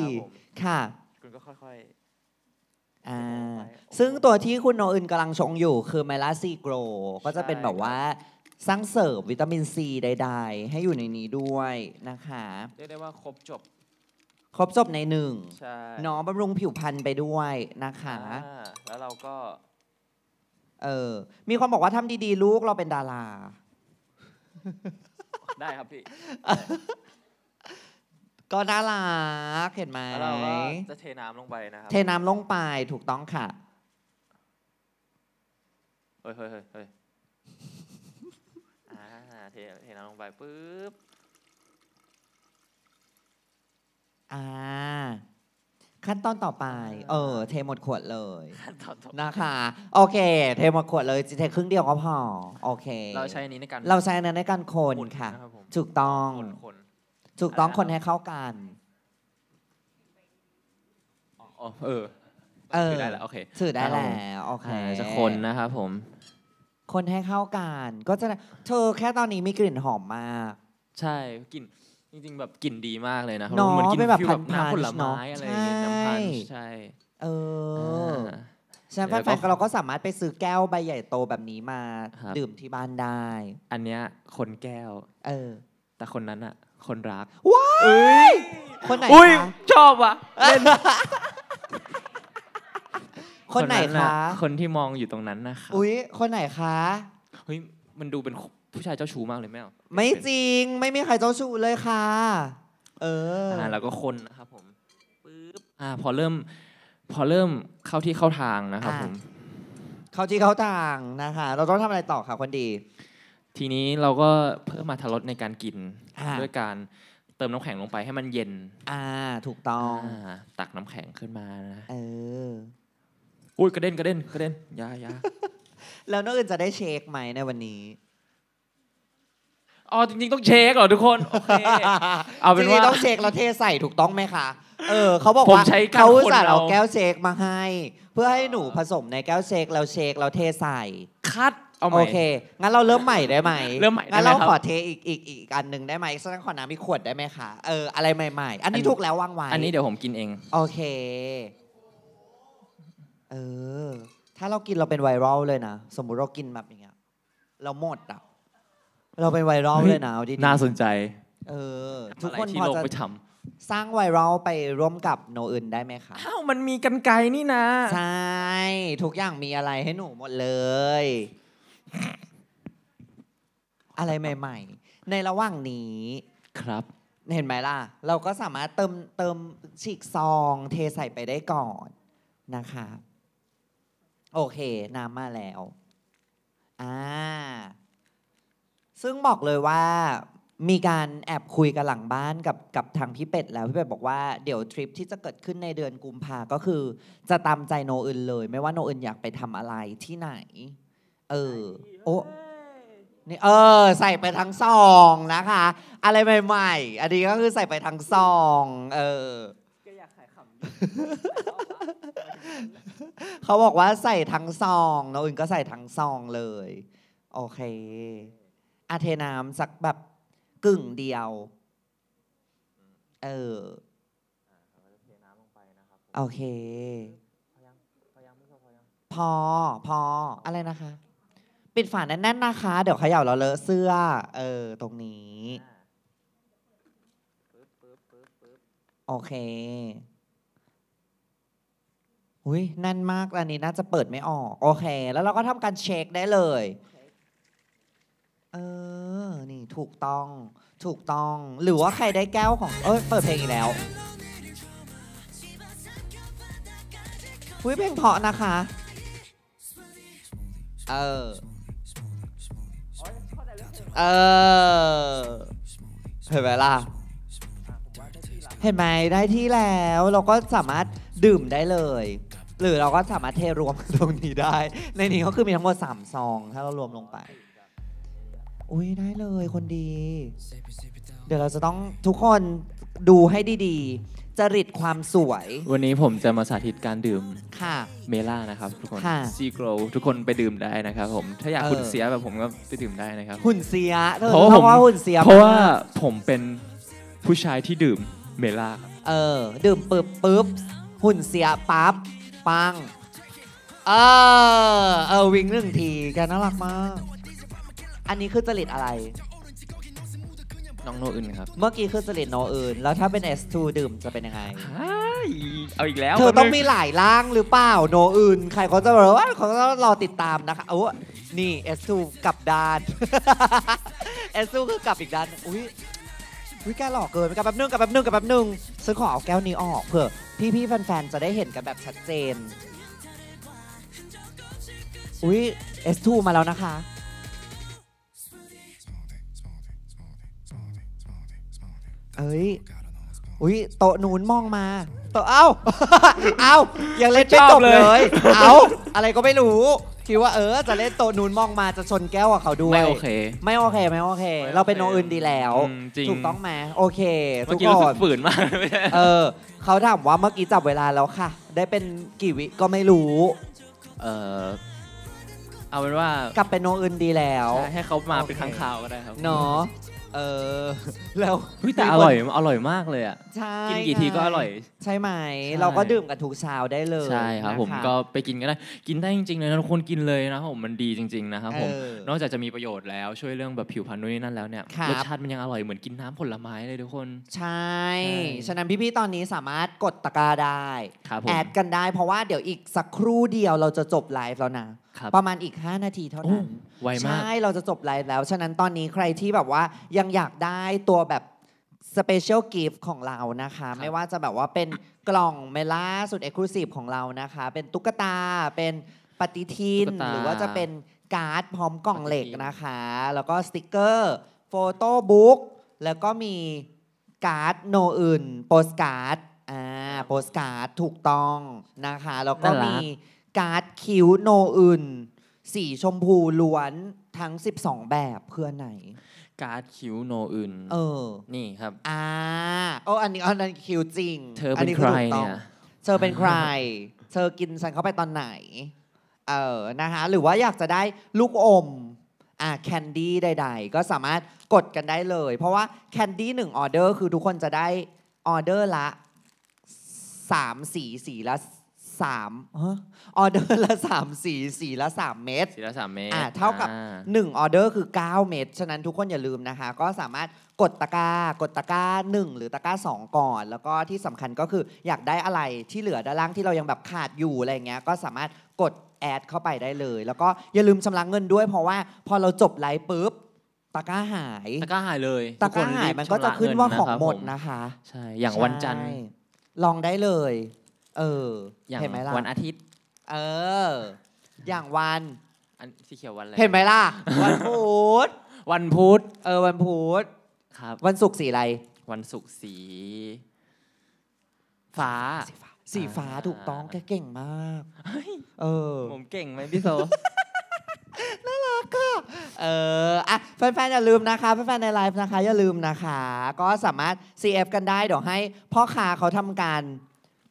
ค่ะ คุณก็ค่อยๆ ซึ่งตัวที่คุณโนอึนกำลังชงอยู่ คือเมลาซีโกรก็จะเป็นแบบว่าสร้างเสริมวิตามินซีใดๆให้อยู่ในนี้ด้วยนะคะ เรียกได้ว่าครบจบ ครบจบในหนึ่งน้องนบำรุงผิวพรรณไปด้วยนะคะ แล้วเราก็เออมีคนบอกว่าทำดีๆลูกเราเป็นดาราได้ครับพี่ก็น่ารักเห็นไหมเราจะเทน้ำลงไปนะครับ เทน้ำลงไปถูกต้องค่ะเฮ้ยเฮ้ยเฮ้ยเฮ้ยอ่าเทเทน้ำลงไปปุ๊บอ่าขั้นตอนต่อไป เออ เทหมดขวดเลยขั้นตอนนะคะ โอเค เทหมดขวดเลยเทครึ่งเดียวก็พอ โอเค เราใช้อันนี้ในการ เราใช้อันนั้นในการคนค่ะถูกต้องคน ถูกต้องคนให้เข้ากันออเออ เออถืได้แล้วโอเคถือได้แล้ว โอเค จะคนนะครับผม คนให้เข้ากัน ก็จะเธอแค่ตอนนี้มีกลิ่นหอมมาก ใช่ กลิ่นจริงๆแบบกลิ่นดีมากเลยนะเนหมือนกินเป็นแบบผักน้ำผลไม้อะไรอย่างี้น้ำพันใช่เออใช่แฟนๆเราก็สามารถไปซื้อแก้วใบใหญ่โตแบบนี้มา ดื่มที่บ้านได้ อันเนี้ยคนแก้ว เออ แต่คนนั้นอะคนรักว้ายคนไหนอุ้ยคะชอบว่ะคนไหนคะ คนที่มองอยู่ตรงนั้นนะคะอุ้ยคนไหนคะเฮ้ยมันดูเป็นผู้ชายเจ้าชู้มากเลยไม่เอาไม่จริงไม่มีใครเจ้าชู้เลยค่ะเอออ่าแล้วก็คนนะครับผมปึ๊บอ่า พอเริ่ม พอเริ่มเข้าที่เข้าทางนะครับผมเข้าที่เข้าทางนะคะเราต้องทำอะไรต่อค่ะคนดี ทีนี้เราก็เพิ่มมาทรสในการกินด้วยการเติมน้ำแข็งลงไปให้มันเย็น อ่าถูกต้องตักน้ำแข็งขึ้นมานะเอออุ้ยกระเด็นกระเด็นกระเด็นยายาแล้วนอกอื่นจะได้เช็คไหมในวันนี้อ๋อจริงๆต้องเช็คเหรอทุกคนโอเคเอาจเป็นริว่างๆต้องเช็คแล้วเทใส่ถูกต้องไหมคะ เออเขาบอกว่าเขาสัส่งเอาแก้วเช็คมาให้ เพื่อให้หนูผสมในแก้วเช็คแล้วเช็คแล้วเทใส่ คัดเอาไหมโอเคงั้นเราเริ่มใหม่ได้ไหมเริ่มใหม่งั้น้เราขอเทอีกอีกอีกอันหนึ่งได้ไหมสักขอน้ำมีขวดได้ไหมคะเอออะไรใหม่ ๆ อันนี้ถูกแล้ววางไว้อันนี้เดี๋ยวผมกินเอง โอเคเออถ้าเรากินเราเป็นไวรัลเลยนะสมมุติเรากินแบบอย่างเงี้ยเราหมดอ่ะเราเป็นไวรัลเลยนะเดีๆน่าสนใจ เออ ทุกคนพอจะสร้างไวรัลไปร่วมกับโนอื่นได้ไหมคะอ้าวมันมีกันไกลนี่นะ ใช่ ทุกอย่างมีอะไรให้หนูหมดเลย อะไรใหม่ ๆ ในระหว่างนี้ ครับ เห็นไหมล่ะ เราก็สามารถเติมเติมฉีกซองเทใส่ไปได้ก่อนนะคะ โอเค น้ำมาแล้ว อ่าซึ่งบอกเลยว่ามีการแอบคุยกันหลังบ้านกับกับทางพี่เป็ดแล้วพี่เป็ดบอกว่าเดี๋ยวทริปที่จะเกิดขึ้นในเดือนกุมภาก็คือจะตามใจโนอ่นเลยไม่ว่าโนอ่นอยากไปทำอะไรที่ไหน เออโอ้นี่เออ ใส่ไปทั้งซองนะคะ อะไรใหม่ๆอันนี้ก็คือใส่ไปทั้งซองเออเขาบอกว่าใส่ทั้งซองโนอ่นก็ใส่ทั้งซองเลยโอเคอาเทน้ำสักแบบกึ่งเดียว เอออาเทน้ำลงไปนะครับ โอเค พอ พอ อะไรนะคะ ปิดฝาแน่นๆ นะคะ เดี๋ยวเขย่าเราเลอะเสื้อ เออ ตรงนี้ โอเค อุ้ยแน่นมากอันนี้ น่าจะเปิดไม่ออก โอเค แล้วเราก็ทำการเช็คได้เลยถูกต้อง ถูกต้อง หรือว่าใครได้แก้วของ เอ้ย เปิดเพลงอีกแล้วหุ้ยเพลงเพาะนะคะ เออ เออเห็นไหมล่ะเห็นไหมได้ที่แล้ว เราก็สามารถดื่มได้เลย หรือเราก็สามารถเทรวมตรงนี้ได้ ในนี้ก็คือมีทั้งหมด3ซอง ถ้าเรารวมลงไปอุ้ยได้เลยคนดี เดี๋ยวเราจะต้องทุกคนดูให้ดีๆ จริตความสวย วันนี้ผมจะมาสาธิตการดื่มค่ะเมล่านะครับทุกคนซีโกรทุกคนไปดื่มได้นะครับผมถ้าอยากหุ่นเสียแบบผมก็ไปดื่มได้นะครับ หุ่นเสีย เพราะว่าผมหุ่นเสีย เพราะว่าผมเป็นผู้ชายที่ดื่มเมล่าเออดื่มปึ๊บปึบหุ่นเสียปั๊บปังเออเออวิ่งหนึ่งทีแกน่ารักมากอันนี้คือจริตอะไร น้องโนอื่นครับ เมื่อกี้คือจริตโนอื่นแล้วถ้าเป็น S2 ดื่มจะเป็นยังไงเอาอีกแล้วเธอต้องมีหลายร่างหรือเปล่า โนอื่นใครเขาจะบอกว่าเขาจะรอติดตามนะคะโอ้นี่ S2 กลับด้าน S2 คือกลับอีกด้าน อุ้ยอุ้ยแกหลอกเกินกับแป๊บนึงกับแป๊บนึงกับแป๊บนึงซื้อขอเอาแก้วนี้ออกเผื่อพี่ๆแฟนๆจะได้เห็นกันแบบชัดเจน อุ้ย S2 มาแล้วนะคะเอ้ยอุ้ยโตนูนมองมาโตเอ้า เอ้ายังเล่นไม่จบเลย เอ้าอะไรก็ไม่รู้คิดว่าเออ จะเล่นโตนูนมองมาจะชนแก้วกับเขาด้วย ไม่โอเค ไม่โอเคไม่โอเค เราเป็นน้องอื่นดีแล้ว ถูกต้องไหมโอเคทุกคนฝืนมากเออ เขาถามว่าเมื่อกี้จับเวลาแล้วค่ะ ได้เป็นกี่วิก็ไม่รู้เออเอาเป็นว่า กลับเป็นโนอื่นดีแล้ว ให้เขามาเป็นครั้งคราวก็ได้ครับเนาะเออแล้วพี่แต่อร่อยอร่อยมากเลยอ่ะใช่กินกี่ที ก็อร่อย ใช่ไหม เราก็ดื่มกับทุกเช้าได้เลยใช่ครับผมก็ไปกินก็ได้กินได้จริงๆเลยนะทุกคนกินเลยนะครับผมมันดีจริง ๆนะครับผมนอกจากจะมีประโยชน์แล้วช่วยเรื่องแบบผิวพรรณนู่นนี่นั่นแล้วเนี่ยรสชาติมันยังอร่อยเหมือนกินน้ำผลไม้เลยทุกคน ใช่ฉะนั้นพี่ๆตอนนี้สามารถกดตะกร้าได้แอดกันได้ เพราะว่าเดี๋ยวอีกสักครู่เดียวเราจะจบไลฟ์แล้วนะประมาณอีก 5 นาทีเท่านั้นใช่ เราจะจบไลฟ์แล้ว ฉะนั้นตอนนี้ใครที่แบบว่ายังอยากได้ตัวแบบสเปเชียลกิฟต์ของเรานะคะ ไม่ว่าจะแบบว่าเป็นกล่องเมล่าสุดเอ็กซ์คลูซีฟของเรานะคะ เป็นตุ๊กตาเป็นปฏิทิน หรือว่าจะเป็นการ์ดพร้อมกล่องเหล็กนะคะ แล้วก็สติกเกอร์ โฟโต้บุ๊ก แล้วก็มีการ์ดโนอื่น โปสการ์ดอ่าโปสการ์ดถูกต้องนะคะแล้วก็มีการ์ดคิ้วโนอื่น สีชมพูล้วนทั้ง 12 แบบเพื่อไหน การ์ดคิ้วโนอื่นเออนี่ครับอ่าโอ้อันนี้อันนั้นคิ้วจริงเธอเป็นใครเนี่ยเธอเป็นใคร เธอกินฉันเข้าไปตอนไหนเออนะคะหรือว่าอยากจะได้ลูกอม อ่าแคนดี้ใดๆก็สามารถกดกันได้เลย เพราะว่าแคนดี้หนึ่งออเดอร์คือทุกคนจะได้ออเดอร์ละสามสีสีละสามออเดอร์ละสามสีสีละสามเมตรสีละสามเมตรอ่าเท่ากับหนึ่งออเดอร์คือเก้าเมตรฉะนั้นทุกคนอย่าลืมนะคะก็สามารถกดตะกร้ากดตะกร้าหนึ่งหรือตะกร้าสองก่อน แล้วก็ที่สำคัญก็คืออยากได้อะไรที่เหลือด้านล่างที่เรายังแบบขาดอยู่อะไรเงี้ยก็สามารถกดแอดเข้าไปได้เลย แล้วก็อย่าลืมชำระเงินด้วย เพราะว่าพอเราจบไลฟ์ปุ๊บตะกร้าหายตะกร้าหายเลยตะกร้าหายมันก็จะขึ้นว่าของหมดนะคะใช่อย่างวันจันทร์ลองได้เลยเอออย่างไหมล่ะวันอาทิตย์ เออ อย่างวันอัน สีเขียววันอะไร เห็นไหมล่ะ วันพุธ วันพุธ เออ วันพุธ ครับ วันศุกร์สีอะไร วันศุกร์สี ฟ้า สีฟ้าถูกต้องแกเก่งมาก เออ ผมเก่งไหมพี่โซ น่ารักค่ะ เอออ่ะแฟนๆอย่าลืมนะคะ แฟนๆในไลฟ์นะคะอย่าลืมนะคะ ก็สามารถ CF กันได้เดี๋ยวให้พ่อค้าเขาทำการ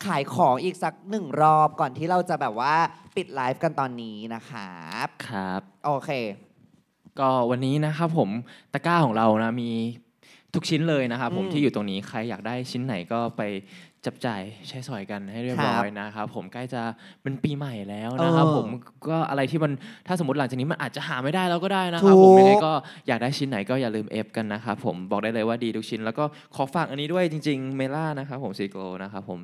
ขายของอีกสักหนึ่งรอบก่อนที่เราจะแบบว่าปิดไลฟ์กันตอนนี้นะครับ ครับ โอเค ก็วันนี้นะครับผมตะกร้าของเรานะ มีทุกชิ้นเลยนะครับผมที่อยู่ตรงนี้ใครอยากได้ชิ้นไหนก็ไปจับใจ่ายใช้สอยกันให้เรียบร้อยนะครับ ผมใกล้จะเป็นปีใหม่แล้วนะครับผมก็อะไรที่มันถ้าสมมติหลังจากนี้มันอาจจะหาไม่ได้แล้วก็ได้นะครับผมยังไงก็อยากได้ชิ้นไหนก็อย่าลืมเอฟกันนะครับผมบอกได้เลยว่าดีทุกชิ้น แล้วก็ขอฝากอันนี้ด้วยจริง ๆ เมล่านะครับผมซีโกลนะครับผม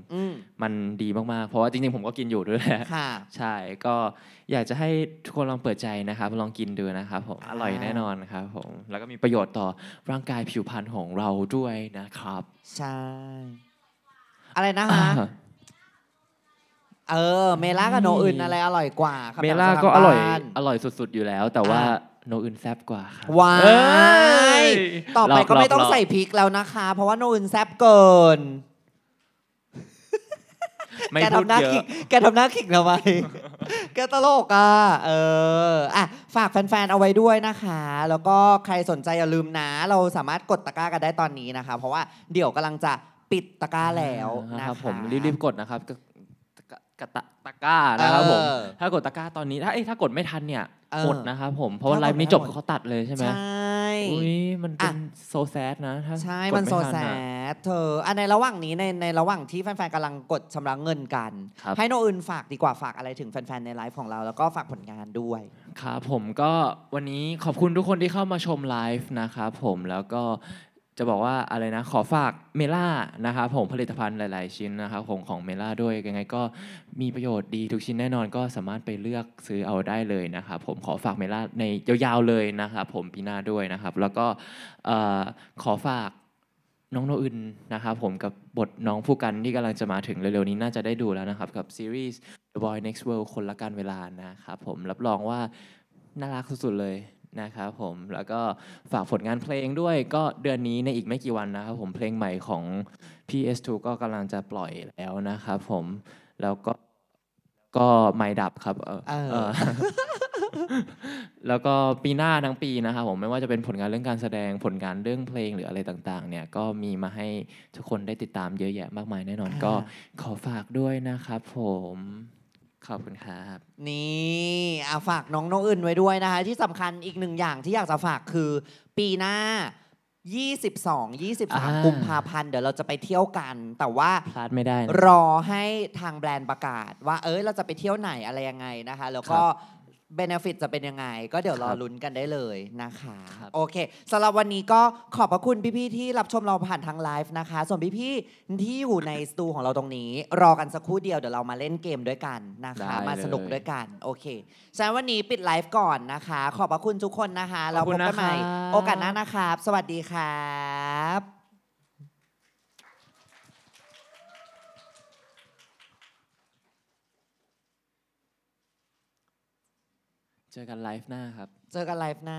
มันดีมากๆ เพราะว่าจริงๆผมก็กินอยู่ด้วยแหละใช่ก็อยากจะให้ทุกคนลองเปิดใจนะครับลองกินดูนะครับผมอร่อยแน่นอนครับผมแล้วก็มีประโยชน์ต่อร่างกายผิวพรรณของเราด้วยนะครับ ใช่อะไรนะฮะ เออ เมล่ากับโนอื่น อะไรอร่อยกว่าครับเมล่าก็อร่อยอร่อยสุดๆอยู่แล้ว แต่ว่าโนอื่นแซบกว่าครับว้ายต่อไปก็ไม่ต้องใส่พริกแล้วนะคะ เพราะว่าโนอื่นแซบเกินแกทำหน้าขิกแกทำหน้าขิกทำไมแกตลกอ่ะ เอออ่ะฝากแฟนๆ เอาไว้ด้วยนะคะ แล้วก็ใครสนใจอย่าลืมนะ เราสามารถกดตะกร้ากันได้ตอนนี้นะคะ เพราะว่าเดี๋ยวกำลังจะปิดตะกร้าแล้วนะครับผม รีบๆ กดนะครับกตะตะกร้านะครับผมถ้ากดตะกร้าตอนนี้ถ้าถ้ากดไม่ทันเนี่ยหมดนะครับผมเพราะว่าไลฟ์นี้จบเขาตัดเลยใช่ไหมใช่อุ้ยมันเป็นโซแซดนะถ้าใช่มันโซแซดเธออันในระหว่างนี้ในในระหว่างที่แฟนๆกำลังกดชำระเงินกัน ให้โนอื่นฝากดีกว่าฝากอะไรถึงแฟนๆในไลฟ์ของเราแล้วก็ฝากผลงานด้วยครับผมก็วันนี้ขอบคุณทุกคนที่เข้ามาชมไลฟ์นะครับผมแล้วก็จะบอกว่าอะไรนะขอฝากเมล่านะครับผมผลิตภัณฑ์หลาย ๆ ชิ้นนะครับของของเมล่าด้วยยังไงก็มีประโยชน์ดีทุกชิ้นแน่นอนก็สามารถไปเลือกซื้อเอาได้เลยนะครับผมขอฝากเมล่าในยาวๆเลยนะครับผมปีหน้าด้วยนะครับแล้วก็ขอฝากน้องโนอึนนะครับผมกับบทน้องผู้กันที่กำลังจะมาถึงเร็วๆนี้น่าจะได้ดูแล้วนะครับกับซีรีส์ The Boy Next World คนละกันเวลานะครับผมรับรองว่าน่ารักสุดๆเลยนะ ครับผมแล้วก็ฝากผลงานเพลงด้วยก็เดือนนี้ในอีกไม่กี่วันนะครับผมเพลงใหม่ของ PS2 ก็กำลังจะปล่อยแล้วนะครับผมแล้วก็ก็ไม่ดับครับแล้วก็ปีหน้าทั้งปีนะครับผมไม่ว่าจะเป็นผลงานเรื่องการแสดงผลงานเรื่องเพลงหรืออะไรต่างๆ เนี่ยก็มีมาให้ทุกคนได้ติดตามเยอะแยะมากมายแน่นอน ก็ขอฝากด้วยนะครับผมขอบคุณครับ นี่อาฝากน้องน้องอื่นไว้ด้วยนะคะ ที่สำคัญอีกหนึ่งอย่างที่อยากจะฝากคือ ปีหน้า 22 23กุมภาพันธ์ เดี๋ยวเราจะไปเที่ยวกันแต่ว่าพลาดไม่ได้ รอให้ทางแบรนด์ประกาศ ว่าเอ้ยเราจะไปเที่ยวไหนอะไรยังไงนะคะแล้วก็เบนฟิตจะเป็นยังไง ก็เดี๋ยวรอลุ้นกันได้เลยนะคะ โอเคสำหรับวันนี้ก็ขอบพระคุณพี่ๆที่รับชมเราผ่านทางไลฟ์นะคะส่วนพี่ๆที่อยู่ในสตูของเราตรงนี้ รอกันสักครู่เดียวเดี๋ยวเรามาเล่นเกมด้วยกันนะคะ มาสนุกด้วยกันโอเคำหรั้วันนี้ปิดไลฟ์ก่อนนะคะ ขอบพระคุณทุกคนนะคะเราพบกันใหม่โอกาสหน้านะครับสวัสดีครับเจอกันไลฟ์หน้าครับ เจอกันไลฟ์หน้า